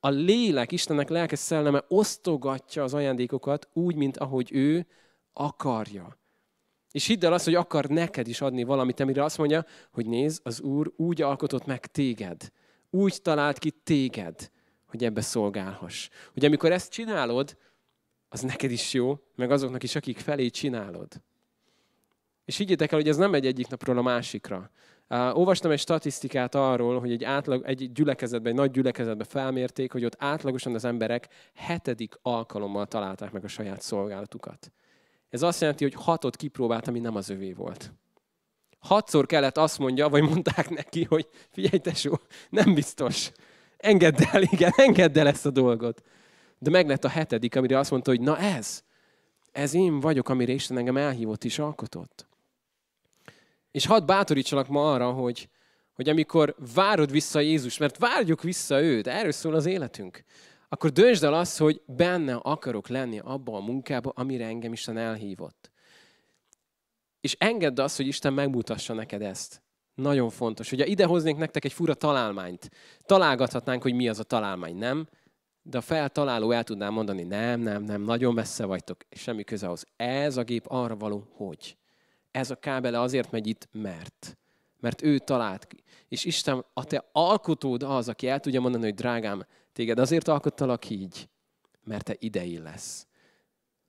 [SPEAKER 1] A lélek, Istennek lelke szelleme osztogatja az ajándékokat úgy, mint ahogy ő akarja. És hidd el azt, hogy akar neked is adni valamit, amire azt mondja, hogy nézd, az Úr úgy alkotott meg téged, úgy talált ki téged, hogy ebbe szolgálhass. Hogy amikor ezt csinálod, az neked is jó, meg azoknak is, akik felé csinálod. És higgyétek el, hogy ez nem egy egyik napról a másikra. Uh, olvastam egy statisztikát arról, hogy egy, átlag, egy gyülekezetben, egy nagy gyülekezetben felmérték, hogy ott átlagosan az emberek hetedik alkalommal találták meg a saját szolgálatukat. Ez azt jelenti, hogy hatot kipróbált, ami nem az övé volt. Hatszor kellett azt mondja, vagy mondták neki, hogy figyelj tesó, nem biztos. Engedd el, igen, engedd el ezt a dolgot. De meg lett a hetedik, amire azt mondta, hogy na ez, ez én vagyok, amire Isten engem elhívott és alkotott. És hadd bátorítsalak ma arra, hogy, hogy amikor várod vissza Jézus, mert várjuk vissza őt, erről szól az életünk, akkor döntsd el azt, hogy benne akarok lenni abba a munkába, amire engem Isten elhívott. És engedd azt, hogy Isten megmutassa neked ezt. Nagyon fontos. Ugye idehoznék nektek egy fura találmányt. Találgathatnánk, hogy mi az a találmány, nem? De a feltaláló el tudná mondani, nem, nem, nem, nagyon messze vagytok, és semmi köze ahhoz. Ez a gép arra való, hogy. Ez a kábele azért megy itt, mert. Mert ő talált ki. És Isten, a te alkotód az, aki el tudja mondani, hogy drágám, téged azért alkottalak így, mert te idei lesz.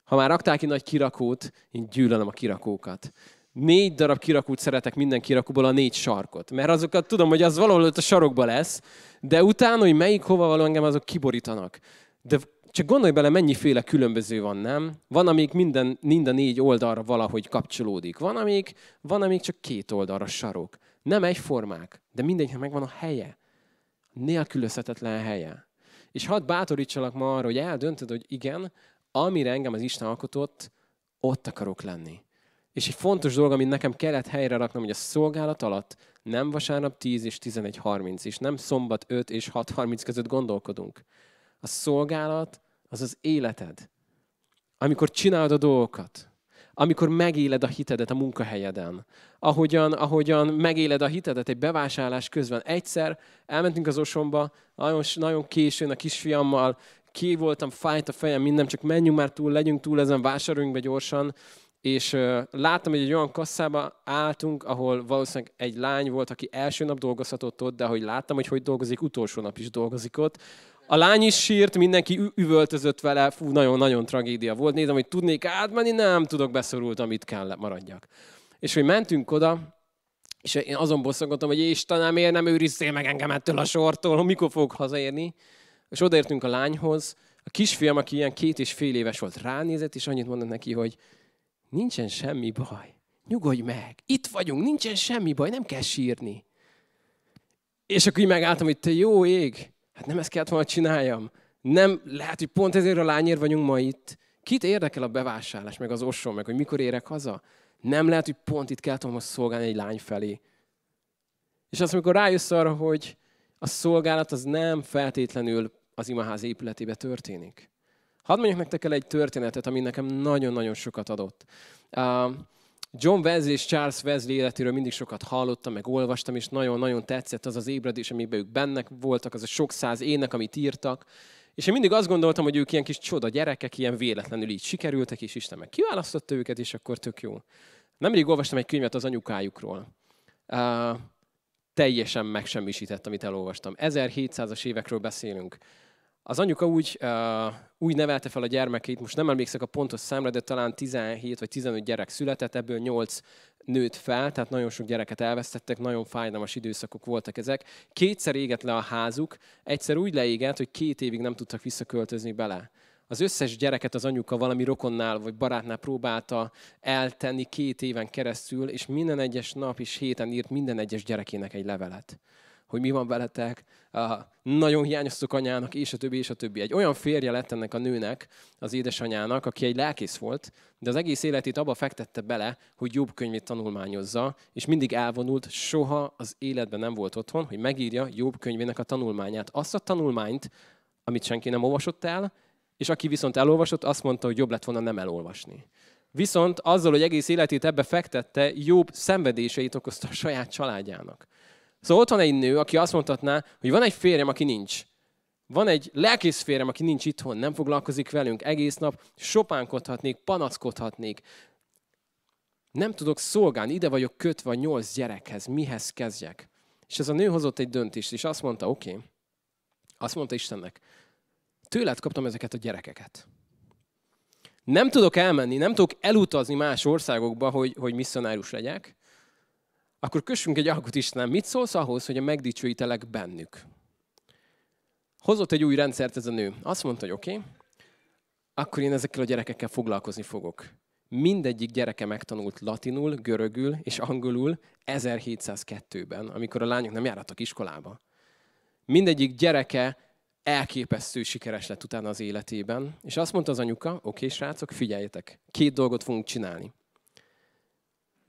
[SPEAKER 1] Ha már raktál ki nagy kirakót, én gyűlölöm a kirakókat négy darab kirakút szeretek minden kirakóból, a négy sarkot. Mert azokat tudom, hogy az valahol ott a sarokba lesz, de utána, hogy melyik hova való engem, azok kiborítanak. De csak gondolj bele, mennyiféle különböző van, nem? Van, amik minden, mind a négy oldalra valahogy kapcsolódik. Van, amik, van, amik csak két oldalra sarok. Nem egyformák, de mindegynek megvan a helye. Nélkülözhetetlen helye. És hadd bátorítsalak ma arra, hogy eldöntöd, hogy igen, amire engem az Isten alkotott, ott akarok lenni és egy fontos dolog, amit nekem kellett helyre raknom, hogy a szolgálat alatt nem vasárnap 10 és 11.30, és nem szombat 5 és 6.30 között gondolkodunk. A szolgálat az az életed. Amikor csinálod a dolgokat, amikor megéled a hitedet a munkahelyeden, ahogyan, ahogyan megéled a hitedet egy bevásárlás közben. Egyszer elmentünk az Osomba, nagyon, nagyon későn a kisfiammal, ki voltam, fájt a fejem, minden, csak menjünk már túl, legyünk túl ezen, vásároljunk be gyorsan, és láttam, hogy egy olyan kasszába álltunk, ahol valószínűleg egy lány volt, aki első nap dolgozhatott ott, de hogy láttam, hogy hogy dolgozik, utolsó nap is dolgozik ott. A lány is sírt, mindenki üvöltözött vele, fú, nagyon-nagyon tragédia volt. Nézem, hogy tudnék átmenni, nem tudok, beszorult, amit kell maradjak. És hogy mentünk oda, és én azon bosszankodtam, hogy Istenem, miért nem őrizzél meg engem ettől a sortól, mikor fogok hazaérni. És odaértünk a lányhoz, a kisfiam, aki ilyen két és fél éves volt, ránézett, és annyit mondott neki, hogy nincsen semmi baj. Nyugodj meg, itt vagyunk, nincsen semmi baj, nem kell sírni. És akkor így megálltam, hogy te jó ég, hát nem ezt kellett volna csináljam. Nem, lehet, hogy pont ezért a lányért vagyunk ma itt. Kit érdekel a bevásárlás, meg az osom, meg hogy mikor érek haza? Nem lehet, hogy pont itt kellett volna szolgálni egy lány felé. És azt, amikor rájössz arra, hogy a szolgálat az nem feltétlenül az imaház épületébe történik, Hadd mondjak nektek el egy történetet, ami nekem nagyon-nagyon sokat adott. John Wesley és Charles Wesley életéről mindig sokat hallottam, meg olvastam, és nagyon-nagyon tetszett az az ébredés, amiben ők bennek voltak, az a sok száz ének, amit írtak. És én mindig azt gondoltam, hogy ők ilyen kis csoda gyerekek, ilyen véletlenül így sikerültek, és Isten meg kiválasztotta őket, és akkor tök jó. Nemrég olvastam egy könyvet az anyukájukról. Uh, teljesen megsemmisített, amit elolvastam. 1700-as évekről beszélünk. Az anyuka úgy, uh, úgy nevelte fel a gyermekeit, most nem emlékszek a pontos számra, de talán 17 vagy 15 gyerek született, ebből 8 nőtt fel, tehát nagyon sok gyereket elvesztettek, nagyon fájdalmas időszakok voltak ezek. Kétszer égett le a házuk, egyszer úgy leégett, hogy két évig nem tudtak visszaköltözni bele. Az összes gyereket az anyuka valami rokonnál vagy barátnál próbálta eltenni két éven keresztül, és minden egyes nap és héten írt minden egyes gyerekének egy levelet hogy mi van veletek, nagyon hiányoztuk anyának, és a többi, és a többi. Egy olyan férje lett ennek a nőnek, az édesanyának, aki egy lelkész volt, de az egész életét abba fektette bele, hogy jobb könyvét tanulmányozza, és mindig elvonult, soha az életben nem volt otthon, hogy megírja jobb könyvének a tanulmányát. Azt a tanulmányt, amit senki nem olvasott el, és aki viszont elolvasott, azt mondta, hogy jobb lett volna nem elolvasni. Viszont azzal, hogy egész életét ebbe fektette, jobb szenvedéseit okozta a saját családjának. Szóval ott van egy nő, aki azt mondhatná, hogy van egy férjem, aki nincs. Van egy lelkész férjem, aki nincs itthon, nem foglalkozik velünk egész nap, sopánkodhatnék, panaszkodhatnék. Nem tudok szolgálni, ide vagyok kötve a nyolc gyerekhez, mihez kezdjek. És ez a nő hozott egy döntést, és azt mondta, oké, okay. azt mondta Istennek, tőled kaptam ezeket a gyerekeket. Nem tudok elmenni, nem tudok elutazni más országokba, hogy, hogy misszionárius legyek, akkor kössünk egy alkot Istenem, mit szólsz ahhoz, hogy a megdicsőítelek bennük? Hozott egy új rendszert ez a nő. Azt mondta, hogy oké, okay, akkor én ezekkel a gyerekekkel foglalkozni fogok. Mindegyik gyereke megtanult latinul, görögül és angolul 1702-ben, amikor a lányok nem járattak iskolába. Mindegyik gyereke elképesztő sikeres lett utána az életében, és azt mondta az anyuka, oké okay, srácok, figyeljetek, két dolgot fogunk csinálni.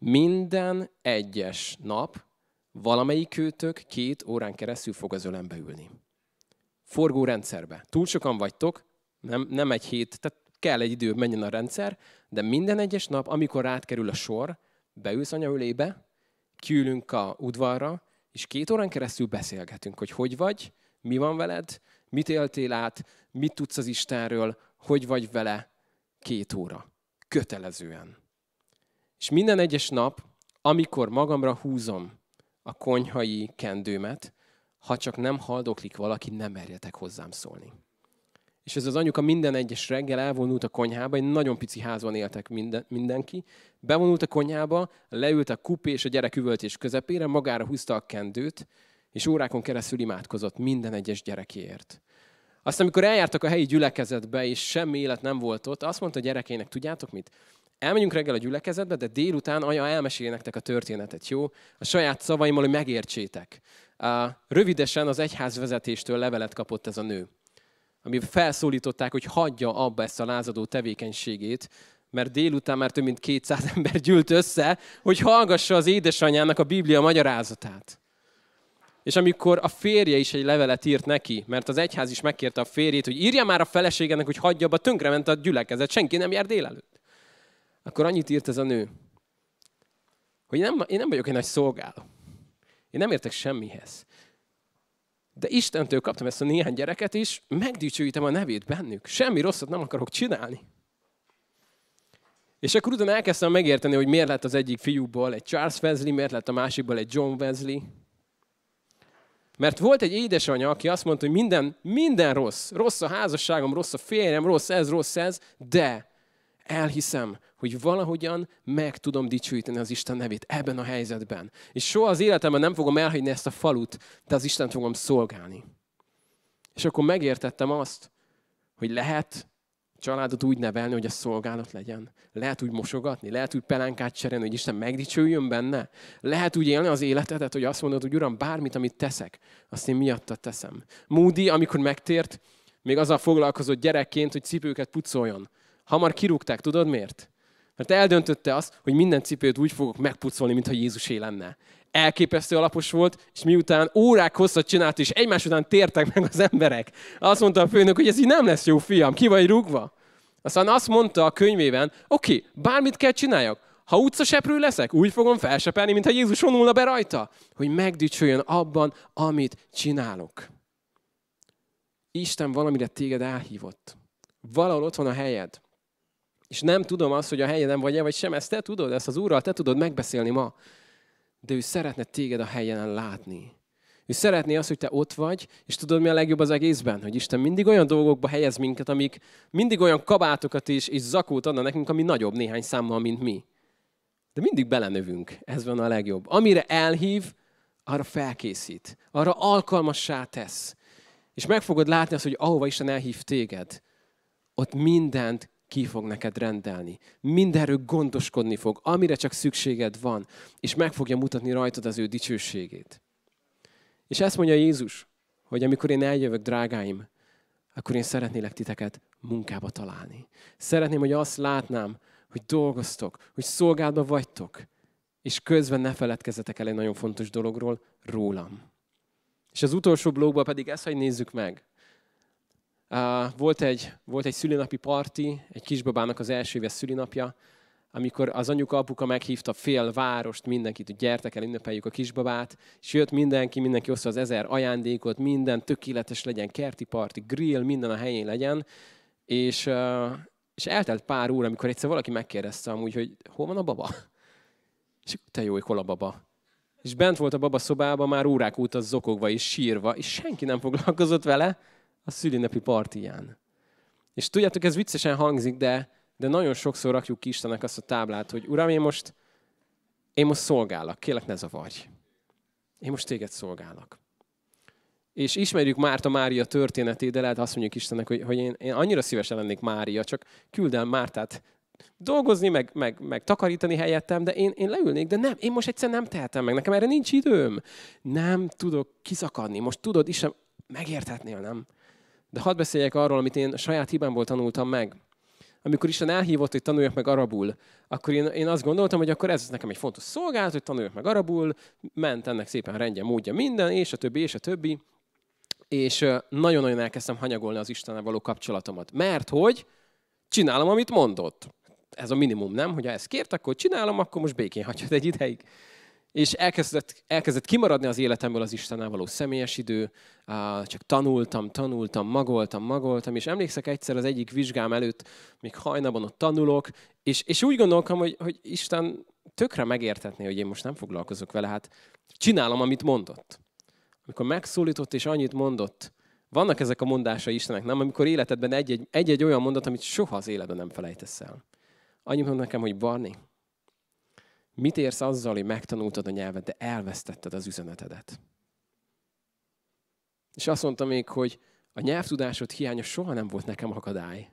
[SPEAKER 1] Minden egyes nap valamelyikőtök két órán keresztül fog az ölembe ülni. Forgó rendszerbe. Túl sokan vagytok, nem, nem egy hét, tehát kell egy idő, menjen a rendszer, de minden egyes nap, amikor átkerül a sor, beülsz anyaülébe, kiülünk a udvarra, és két órán keresztül beszélgetünk, hogy hogy vagy, mi van veled, mit éltél át, mit tudsz az Istenről, hogy vagy vele, két óra. Kötelezően. És minden egyes nap, amikor magamra húzom a konyhai kendőmet, ha csak nem haldoklik valaki, nem merjetek hozzám szólni. És ez az anyuka minden egyes reggel elvonult a konyhába, egy nagyon pici házban éltek minden, mindenki, bevonult a konyhába, leült a kupé és a gyerek üvöltés közepére, magára húzta a kendőt, és órákon keresztül imádkozott minden egyes gyerekéért. Aztán, amikor eljártak a helyi gyülekezetbe, és semmi élet nem volt ott, azt mondta a gyerekének, tudjátok mit? Elmegyünk reggel a gyülekezetbe, de délután anya elmesél nektek a történetet, jó? A saját szavaimmal, hogy megértsétek. Rövidesen az vezetéstől levelet kapott ez a nő, ami felszólították, hogy hagyja abba ezt a lázadó tevékenységét, mert délután már több mint 200 <laughs> ember gyűlt össze, hogy hallgassa az édesanyjának a Biblia magyarázatát. És amikor a férje is egy levelet írt neki, mert az egyház is megkérte a férjét, hogy írja már a feleségének, hogy hagyja abba, tönkrement a gyülekezet, senki nem jár délelőtt. Akkor annyit írt ez a nő, hogy nem, én nem vagyok egy nagy szolgáló. Én nem értek semmihez. De Istentől kaptam ezt a néhány gyereket, is megdicsőítem a nevét bennük. Semmi rosszat nem akarok csinálni. És akkor utána elkezdtem megérteni, hogy miért lett az egyik fiúból egy Charles Wesley, miért lett a másikból egy John Wesley. Mert volt egy édesanyja, aki azt mondta, hogy minden, minden rossz. Rossz a házasságom, rossz a férjem, rossz ez, rossz ez, de elhiszem, hogy valahogyan meg tudom dicsőíteni az Isten nevét ebben a helyzetben. És soha az életemben nem fogom elhagyni ezt a falut, de az Isten fogom szolgálni. És akkor megértettem azt, hogy lehet családot úgy nevelni, hogy a szolgálat legyen. Lehet úgy mosogatni, lehet úgy pelenkát cserélni, hogy Isten megdicsőjön benne. Lehet úgy élni az életedet, hogy azt mondod, hogy Uram, bármit, amit teszek, azt én miatta teszem. Moody, amikor megtért, még azzal foglalkozott gyerekként, hogy cipőket pucoljon. Hamar kirúgták, tudod miért? Mert eldöntötte azt, hogy minden cipőt úgy fogok megpucolni, mintha Jézusé lenne elképesztő alapos volt, és miután órák hosszat csinált, és egymás után tértek meg az emberek. Azt mondta a főnök, hogy ez így nem lesz jó, fiam, ki vagy rúgva? Aztán azt mondta a könyvében, oké, okay, bármit kell csináljak, ha utcaseprő leszek, úgy fogom felseperni, mintha Jézus vonulna be rajta, hogy megdicsőjön abban, amit csinálok. Isten valamire téged elhívott. Valahol ott van a helyed. És nem tudom azt, hogy a helyeden vagy-e, vagy sem. Ezt te tudod, ezt az Úrral te tudod megbeszélni ma de ő szeretne téged a helyen látni. Ő szeretné azt, hogy te ott vagy, és tudod, mi a legjobb az egészben? Hogy Isten mindig olyan dolgokba helyez minket, amik mindig olyan kabátokat is, és zakót adna nekünk, ami nagyobb néhány számmal, mint mi. De mindig belenövünk, ez van a legjobb. Amire elhív, arra felkészít, arra alkalmassá tesz. És meg fogod látni azt, hogy ahova Isten elhív téged, ott mindent ki fog neked rendelni. Mindenről gondoskodni fog, amire csak szükséged van, és meg fogja mutatni rajtad az ő dicsőségét. És ezt mondja Jézus, hogy amikor én eljövök, drágáim, akkor én szeretnélek titeket munkába találni. Szeretném, hogy azt látnám, hogy dolgoztok, hogy szolgálatban vagytok, és közben ne feledkezzetek el egy nagyon fontos dologról, rólam. És az utolsó blogban pedig ezt, hogy nézzük meg. Volt egy, volt egy szülinapi parti, egy kisbabának az első éves szülinapja, amikor az anyuka, apuka meghívta fél várost, mindenkit, hogy gyertek el, ünnepeljük a kisbabát, és jött mindenki, mindenki oszta az ezer ajándékot, minden tökéletes legyen, kerti parti, grill, minden a helyén legyen, és, és eltelt pár óra, amikor egyszer valaki megkérdezte amúgy, hogy hol van a baba? És te jó, hogy hol a baba? És bent volt a baba szobában már órák óta zokogva és sírva, és senki nem foglalkozott vele, a szülinepi partiján. És tudjátok, ez viccesen hangzik, de, de nagyon sokszor rakjuk ki Istennek azt a táblát, hogy Uram, én most, én most szolgálak, kélek ne zavarj. Én most téged szolgálok. És ismerjük Márta Mária történetét, de lehet azt mondjuk Istennek, hogy, hogy én, én annyira szívesen lennék Mária, csak küld el Mártát dolgozni, meg, meg, meg takarítani helyettem, de én, én leülnék, de nem, én most egyszer nem tehetem meg, nekem erre nincs időm. Nem tudok kiszakadni. Most tudod, Isten, megérthetnél, nem? De hadd beszéljek arról, amit én saját hibámból tanultam meg. Amikor Isten elhívott, hogy tanuljak meg arabul, akkor én, én azt gondoltam, hogy akkor ez nekem egy fontos szolgálat, hogy tanuljak meg arabul, ment ennek szépen rendje, módja minden, és a többi, és a többi. És nagyon-nagyon elkezdtem hanyagolni az Istennel való kapcsolatomat. Mert hogy csinálom, amit mondott. Ez a minimum, nem? Hogyha ezt kért, akkor csinálom, akkor most békén hagyod egy ideig és elkezdett, elkezdett kimaradni az életemből az Istennel való személyes idő, csak tanultam, tanultam, magoltam, magoltam, és emlékszek egyszer az egyik vizsgám előtt, még hajnalban ott tanulok, és, és úgy gondoltam, hogy, hogy Isten tökre megértetné, hogy én most nem foglalkozok vele, hát csinálom, amit mondott. Amikor megszólított és annyit mondott, vannak ezek a mondásai Istennek, nem? Amikor életedben egy-egy, egy-egy olyan mondat, amit soha az életben nem felejtesz el. Annyit mond nekem, hogy Barni, Mit érsz azzal, hogy megtanultad a nyelvet, de elvesztetted az üzenetedet? És azt mondta még, hogy a nyelvtudásod hiánya soha nem volt nekem akadály,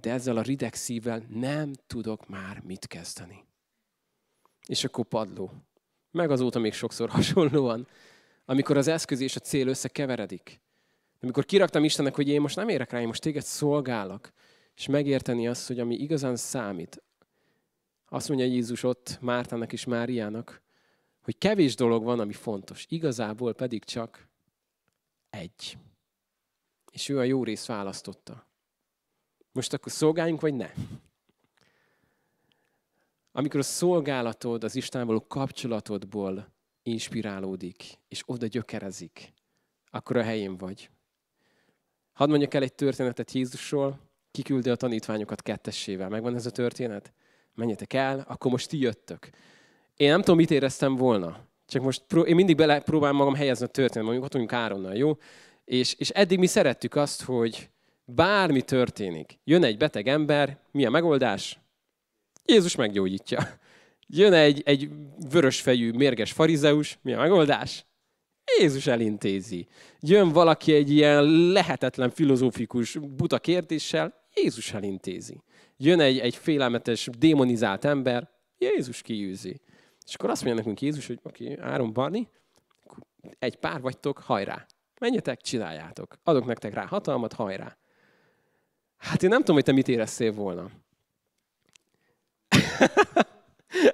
[SPEAKER 1] de ezzel a rideg szívvel nem tudok már mit kezdeni. És akkor padló. Meg azóta még sokszor <laughs> hasonlóan, amikor az eszköz és a cél összekeveredik. Amikor kiraktam Istennek, hogy én most nem érek rá, én most téged szolgálok, és megérteni azt, hogy ami igazán számít, azt mondja Jézus ott Mártának és Máriának, hogy kevés dolog van, ami fontos, igazából pedig csak egy. És ő a jó rész választotta. Most akkor szolgáljunk, vagy ne? Amikor a szolgálatod az Isten való kapcsolatodból inspirálódik, és oda gyökerezik, akkor a helyén vagy. Hadd mondjak el egy történetet Jézusról, kiküldi a tanítványokat kettessével. Megvan ez a történet? menjetek el, akkor most ti jöttök. Én nem tudom, mit éreztem volna. Csak most pró- én mindig próbálom magam helyezni a történet, mondjuk ott mondjuk Áronnal, jó? És, és eddig mi szerettük azt, hogy bármi történik. Jön egy beteg ember, mi a megoldás? Jézus meggyógyítja. Jön egy, egy vörösfejű, mérges farizeus, mi a megoldás? Jézus elintézi. Jön valaki egy ilyen lehetetlen filozófikus buta kérdéssel, Jézus elintézi jön egy, egy félelmetes, démonizált ember, Jézus kiűzi. És akkor azt mondja nekünk Jézus, hogy oké, okay, Áron Barni, egy pár vagytok, hajrá. Menjetek, csináljátok. Adok nektek rá hatalmat, hajrá. Hát én nem tudom, hogy te mit éreztél volna. <laughs>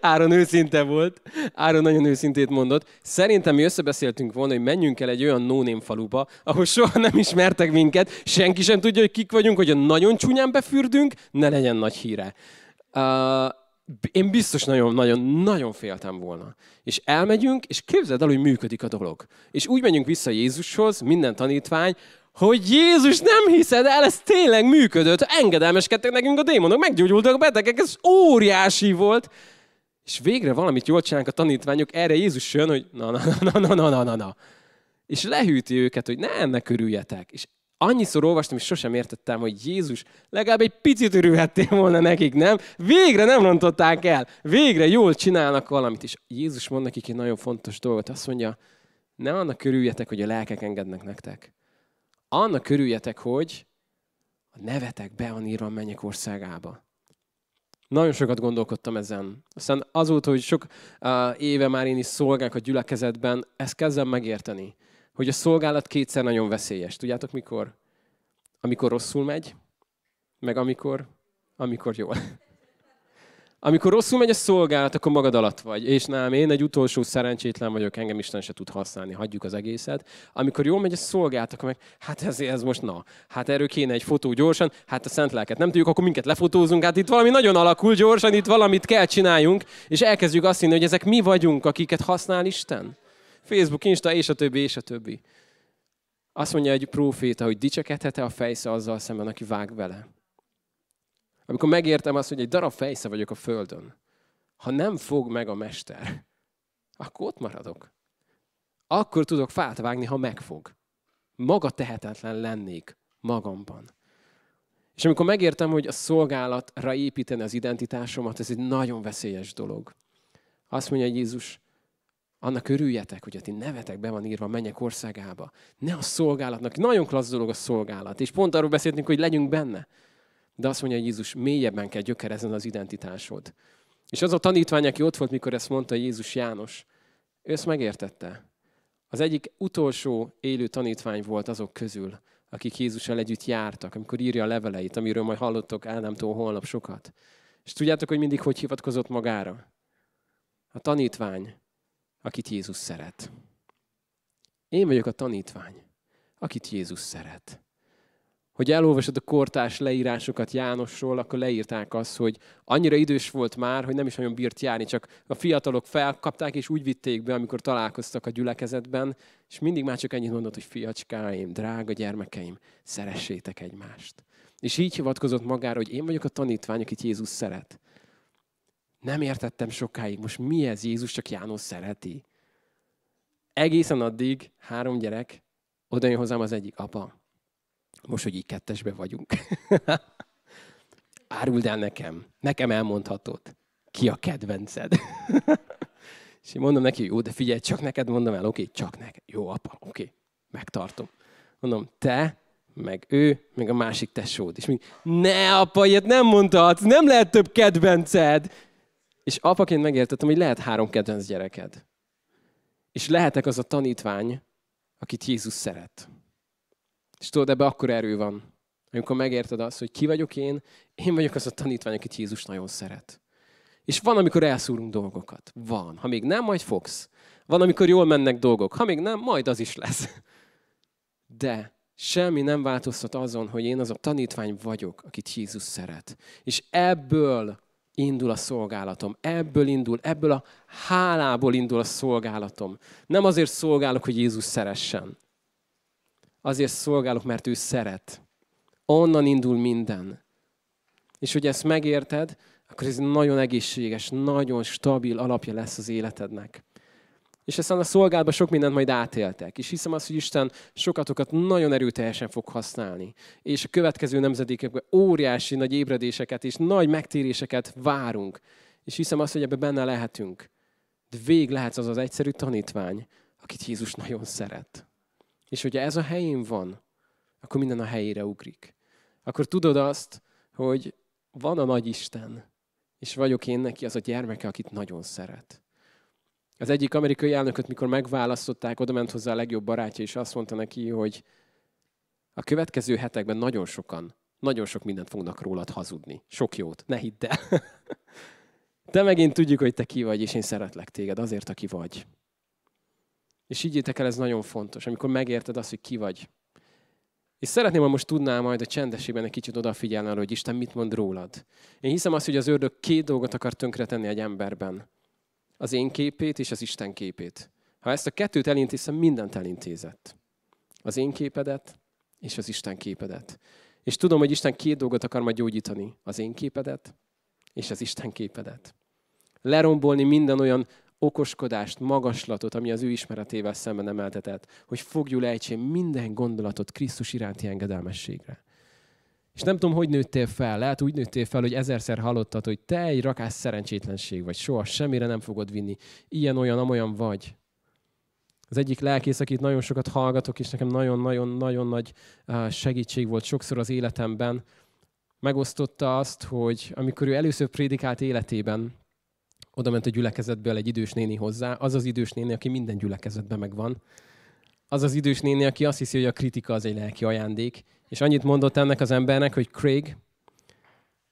[SPEAKER 1] Áron őszinte volt, Áron nagyon őszintét mondott. Szerintem mi összebeszéltünk volna, hogy menjünk el egy olyan nóném faluba, ahol soha nem ismertek minket, senki sem tudja, hogy kik vagyunk, hogy a nagyon csúnyán befürdünk, ne legyen nagy híre. Uh, én biztos nagyon-nagyon-nagyon féltem volna. És elmegyünk, és képzeld el, hogy működik a dolog. És úgy megyünk vissza Jézushoz, minden tanítvány, hogy Jézus, nem hiszed el, ez tényleg működött. Engedelmeskedtek nekünk a démonok, meggyógyultak a betegek, ez óriási volt. És végre valamit jól csinálnak a tanítványok, erre Jézus jön, hogy na, na, na, na, na, na, na, na. És lehűti őket, hogy ne ennek örüljetek. És annyiszor olvastam, és sosem értettem, hogy Jézus, legalább egy picit örülhettél volna nekik, nem? Végre nem rontották el. Végre jól csinálnak valamit. És Jézus mond nekik egy nagyon fontos dolgot. Azt mondja, ne annak örüljetek, hogy a lelkek engednek nektek. Annak örüljetek, hogy a nevetek be van írva a mennyek országába. Nagyon sokat gondolkodtam ezen. Aztán azóta, hogy sok éve már én is szolgálok a gyülekezetben, ezt kezdem megérteni, hogy a szolgálat kétszer nagyon veszélyes. Tudjátok mikor? Amikor rosszul megy, meg amikor, amikor jól. Amikor rosszul megy a szolgálat, akkor magad alatt vagy. És nem, én egy utolsó szerencsétlen vagyok, engem Isten se tud használni, hagyjuk az egészet. Amikor jól megy a szolgálat, akkor meg, hát ez, ez most na, hát erről kéne egy fotó gyorsan, hát a szent lelket nem tudjuk, akkor minket lefotózunk, hát itt valami nagyon alakul gyorsan, itt valamit kell csináljunk, és elkezdjük azt hinni, hogy ezek mi vagyunk, akiket használ Isten. Facebook, Insta, és a többi, és a többi. Azt mondja egy próféta, hogy dicsekedhet-e a fejsze azzal szemben, aki vág vele. Amikor megértem azt, hogy egy darab fejsze vagyok a földön, ha nem fog meg a mester, akkor ott maradok. Akkor tudok fát vágni, ha megfog. Maga tehetetlen lennék magamban. És amikor megértem, hogy a szolgálatra építeni az identitásomat, ez egy nagyon veszélyes dolog. Azt mondja Jézus, annak örüljetek, hogy a ti nevetek be van írva, mennyek országába. Ne a szolgálatnak. Nagyon klassz dolog a szolgálat. És pont arról beszéltünk, hogy legyünk benne. De azt mondja Jézus, mélyebben kell gyökerezen az identitásod. És az a tanítvány, aki ott volt, mikor ezt mondta Jézus János, ő ezt megértette. Az egyik utolsó élő tanítvány volt azok közül, akik Jézussal együtt jártak, amikor írja a leveleit, amiről majd hallottok Ádámtól holnap sokat. És tudjátok, hogy mindig hogy hivatkozott magára? A tanítvány, akit Jézus szeret. Én vagyok a tanítvány, akit Jézus szeret hogy elolvasod a kortás leírásokat Jánosról, akkor leírták azt, hogy annyira idős volt már, hogy nem is nagyon bírt járni, csak a fiatalok felkapták, és úgy vitték be, amikor találkoztak a gyülekezetben, és mindig már csak ennyit mondott, hogy fiacskáim, drága gyermekeim, szeressétek egymást. És így hivatkozott magára, hogy én vagyok a tanítvány, akit Jézus szeret. Nem értettem sokáig, most mi ez Jézus csak János szereti. Egészen addig három gyerek, oda jön hozzám az egyik apa most, hogy így kettesbe vagyunk. <laughs> Áruld el nekem. Nekem elmondhatod. Ki a kedvenced? <laughs> És én mondom neki, jó, de figyelj, csak neked mondom el, oké, csak neked. Jó, apa, oké, megtartom. Mondom, te, meg ő, meg a másik tesód. És még, ne, apa, ilyet nem mondhatsz, nem lehet több kedvenced. És apaként megértettem, hogy lehet három kedvenc gyereked. És lehetek az a tanítvány, akit Jézus szeret. És tudod, ebbe akkor erő van. Amikor megérted azt, hogy ki vagyok én, én vagyok az a tanítvány, akit Jézus nagyon szeret. És van, amikor elszúrunk dolgokat. Van. Ha még nem, majd fogsz. Van, amikor jól mennek dolgok. Ha még nem, majd az is lesz. <laughs> De semmi nem változtat azon, hogy én az a tanítvány vagyok, akit Jézus szeret. És ebből indul a szolgálatom. Ebből indul, ebből a hálából indul a szolgálatom. Nem azért szolgálok, hogy Jézus szeressen, Azért szolgálok, mert ő szeret. Onnan indul minden. És hogy ezt megérted, akkor ez nagyon egészséges, nagyon stabil alapja lesz az életednek. És aztán a szolgálatban sok mindent majd átéltek. És hiszem azt, hogy Isten sokatokat nagyon erőteljesen fog használni. És a következő nemzedékekben óriási nagy ébredéseket és nagy megtéréseket várunk. És hiszem azt, hogy ebbe benne lehetünk. De vég lehetsz az az egyszerű tanítvány, akit Jézus nagyon szeret. És hogyha ez a helyén van, akkor minden a helyére ugrik. Akkor tudod azt, hogy van a nagy Isten, és vagyok én neki az a gyermeke, akit nagyon szeret. Az egyik amerikai elnököt, mikor megválasztották, oda ment hozzá a legjobb barátja, és azt mondta neki, hogy a következő hetekben nagyon sokan, nagyon sok mindent fognak rólad hazudni. Sok jót, ne hidd el. De <laughs> megint tudjuk, hogy te ki vagy, és én szeretlek téged azért, aki vagy. És higgyétek el, ez nagyon fontos, amikor megérted azt, hogy ki vagy. És szeretném, ha most tudnál majd a csendesében egy kicsit odafigyelni arra, hogy Isten mit mond rólad. Én hiszem azt, hogy az ördög két dolgot akar tönkretenni egy emberben. Az én képét és az Isten képét. Ha ezt a kettőt elintézem, mindent elintézett. Az én képedet és az Isten képedet. És tudom, hogy Isten két dolgot akar majd gyógyítani. Az én képedet és az Isten képedet. Lerombolni minden olyan okoskodást, magaslatot, ami az ő ismeretével szemben emeltetett, hogy fogjul ejtsél minden gondolatot Krisztus iránti engedelmességre. És nem tudom, hogy nőttél fel. Lehet úgy nőttél fel, hogy ezerszer hallottad, hogy te egy rakás szerencsétlenség vagy, soha semmire nem fogod vinni. Ilyen-olyan, amolyan vagy. Az egyik lelkész, akit nagyon sokat hallgatok, és nekem nagyon-nagyon-nagyon nagy segítség volt sokszor az életemben, megosztotta azt, hogy amikor ő először prédikált életében, oda ment a gyülekezetből egy idős néni hozzá, az az idős néni, aki minden gyülekezetben megvan, az az idős néni, aki azt hiszi, hogy a kritika az egy lelki ajándék, és annyit mondott ennek az embernek, hogy Craig,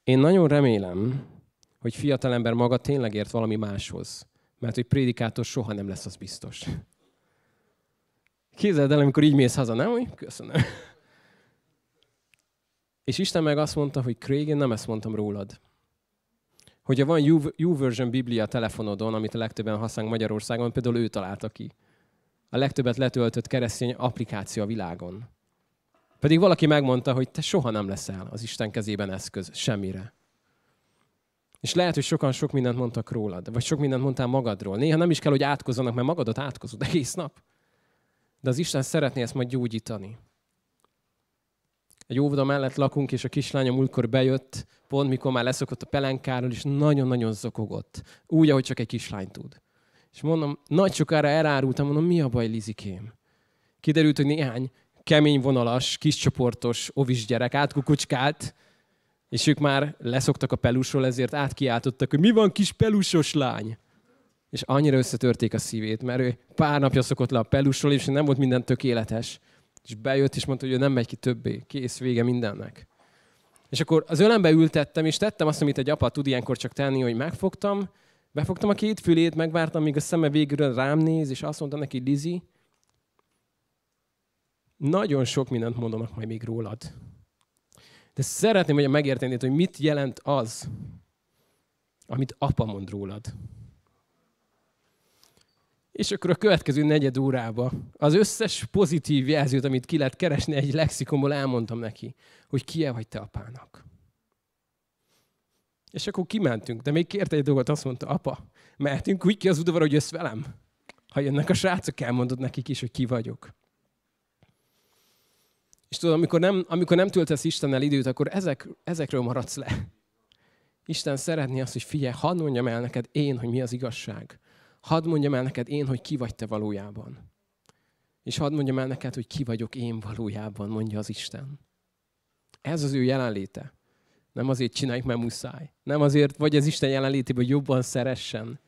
[SPEAKER 1] én nagyon remélem, hogy fiatalember maga tényleg ért valami máshoz, mert hogy prédikátor soha nem lesz, az biztos. Képzeld el, amikor így mész haza, nem? Hogy köszönöm. És Isten meg azt mondta, hogy Craig, én nem ezt mondtam rólad hogyha van YouVersion Biblia telefonodon, amit a legtöbben használunk Magyarországon, például ő találta ki. A legtöbbet letöltött keresztény applikáció a világon. Pedig valaki megmondta, hogy te soha nem leszel az Isten kezében eszköz, semmire. És lehet, hogy sokan sok mindent mondtak rólad, vagy sok mindent mondtál magadról. Néha nem is kell, hogy átkozzanak, mert magadat átkozod egész nap. De az Isten szeretné ezt majd gyógyítani egy óvoda mellett lakunk, és a kislányom múltkor bejött, pont mikor már leszokott a pelenkáról, és nagyon-nagyon zokogott. Úgy, ahogy csak egy kislány tud. És mondom, nagy sokára elárultam, mondom, mi a baj, Lizikém? Kiderült, hogy néhány kemény vonalas, kis csoportos, ovis gyerek átkukucskált, és ők már leszoktak a pelusról, ezért átkiáltottak, hogy mi van kis pelusos lány? És annyira összetörték a szívét, mert ő pár napja szokott le a pelusról, és nem volt minden tökéletes. És bejött, és mondta, hogy ő nem megy ki többé. Kész, vége mindennek. És akkor az ölembe ültettem, és tettem azt, amit egy apa tud ilyenkor csak tenni, hogy megfogtam, befogtam a két fülét, megvártam, míg a szeme végül rám néz, és azt mondta neki, Lizi, nagyon sok mindent mondanak majd még rólad. De szeretném, hogy megértenéd, hogy mit jelent az, amit apa mond rólad és akkor a következő negyed órába az összes pozitív jelzőt, amit ki lehet keresni egy lexikomból, elmondtam neki, hogy ki vagy te apának. És akkor kimentünk, de még kérte egy dolgot, azt mondta, apa, mehetünk úgy ki az udvar, hogy jössz velem. Ha jönnek a srácok, elmondod nekik is, hogy ki vagyok. És tudod, amikor nem, amikor nem töltesz Istennel időt, akkor ezek, ezekről maradsz le. Isten szeretné azt, hogy figyelj, hadd mondjam el neked én, hogy mi az igazság Hadd mondjam el neked én, hogy ki vagy te valójában. És hadd mondjam el neked, hogy ki vagyok én valójában, mondja az Isten. Ez az ő jelenléte. Nem azért csináljuk, mert muszáj. Nem azért vagy az Isten jelenlétében, hogy jobban szeressen,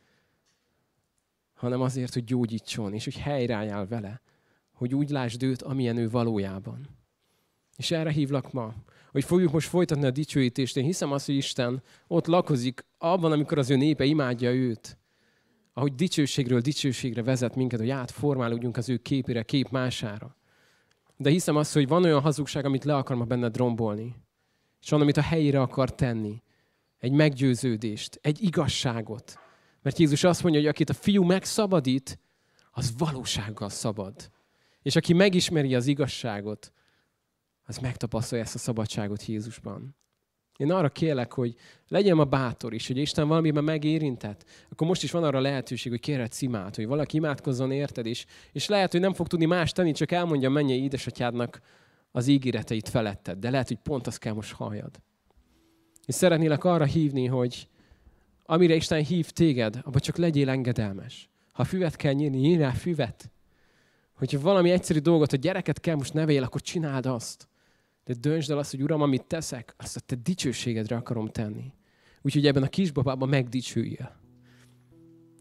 [SPEAKER 1] hanem azért, hogy gyógyítson, és hogy helyreálljál vele, hogy úgy lásd őt, amilyen ő valójában. És erre hívlak ma, hogy fogjuk most folytatni a dicsőítést. Én hiszem azt, hogy Isten ott lakozik abban, amikor az ő népe imádja őt ahogy dicsőségről dicsőségre vezet minket, hogy átformálódjunk az ő képére, kép mására. De hiszem azt, hogy van olyan hazugság, amit le ma benned rombolni. És van, amit a helyére akar tenni. Egy meggyőződést, egy igazságot. Mert Jézus azt mondja, hogy akit a fiú megszabadít, az valósággal szabad. És aki megismeri az igazságot, az megtapasztalja ezt a szabadságot Jézusban. Én arra kérlek, hogy legyen a bátor is, hogy Isten valamiben megérintett, akkor most is van arra lehetőség, hogy kérhet szimát, hogy valaki imádkozzon érted is, és lehet, hogy nem fog tudni más tenni, csak elmondja mennyi édesatyádnak az ígéreteit feletted, de lehet, hogy pont azt kell most halljad. És szeretnélek arra hívni, hogy amire Isten hív téged, abban csak legyél engedelmes. Ha füvet kell nyírni, nyírj rá füvet. Hogyha valami egyszerű dolgot, hogy gyereket kell most nevél, akkor csináld azt. De döntsd el azt, hogy Uram, amit teszek, azt a te dicsőségedre akarom tenni. Úgyhogy ebben a kisbabában megdicsőjél.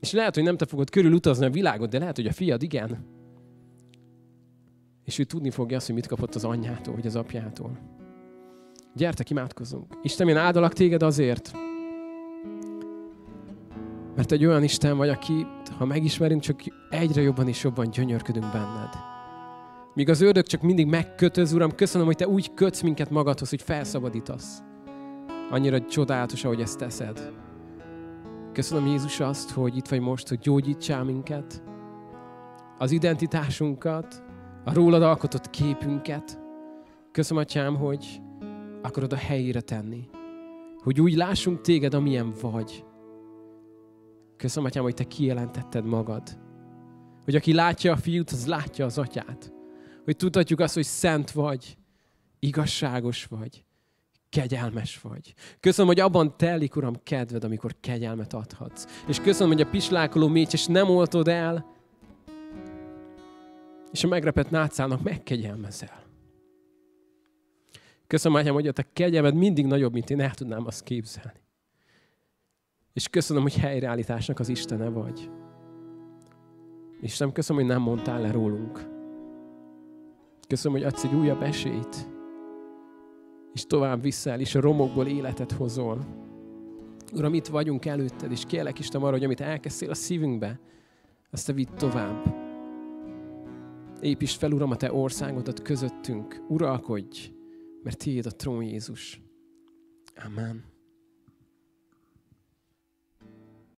[SPEAKER 1] És lehet, hogy nem te fogod körülutazni a világot, de lehet, hogy a fiad igen. És ő tudni fogja azt, hogy mit kapott az anyjától, vagy az apjától. Gyertek, imádkozzunk. Isten, én áldalak téged azért, mert egy olyan Isten vagy, aki, ha megismerünk, csak egyre jobban és jobban gyönyörködünk benned. Míg az ördög csak mindig megkötöz, Uram, köszönöm, hogy Te úgy kötsz minket magadhoz, hogy felszabadítasz. Annyira csodálatos, ahogy ezt teszed. Köszönöm Jézus azt, hogy itt vagy most, hogy gyógyítsál minket, az identitásunkat, a rólad alkotott képünket. Köszönöm, Atyám, hogy akarod a helyére tenni. Hogy úgy lássunk téged, amilyen vagy. Köszönöm, Atyám, hogy te kijelentetted magad. Hogy aki látja a fiút, az látja az atyát hogy tudhatjuk azt, hogy szent vagy, igazságos vagy, kegyelmes vagy. Köszönöm, hogy abban telik, Uram, kedved, amikor kegyelmet adhatsz. És köszönöm, hogy a pislákoló mécses nem oltod el, és a megrepett nácának megkegyelmezel. Köszönöm, Atyám, hogy a te kegyelmed mindig nagyobb, mint én el tudnám azt képzelni. És köszönöm, hogy helyreállításnak az Istene vagy. És nem köszönöm, hogy nem mondtál le rólunk. Köszönöm, hogy adsz egy újabb esélyt, és tovább visszel, és a romokból életet hozol. Uram, itt vagyunk előtted, és kérlek Isten arra, hogy amit elkezdtél a szívünkbe, azt te vidd tovább. Építs fel, Uram, a te országodat közöttünk. Uralkodj, mert tiéd a trón Jézus. Amen.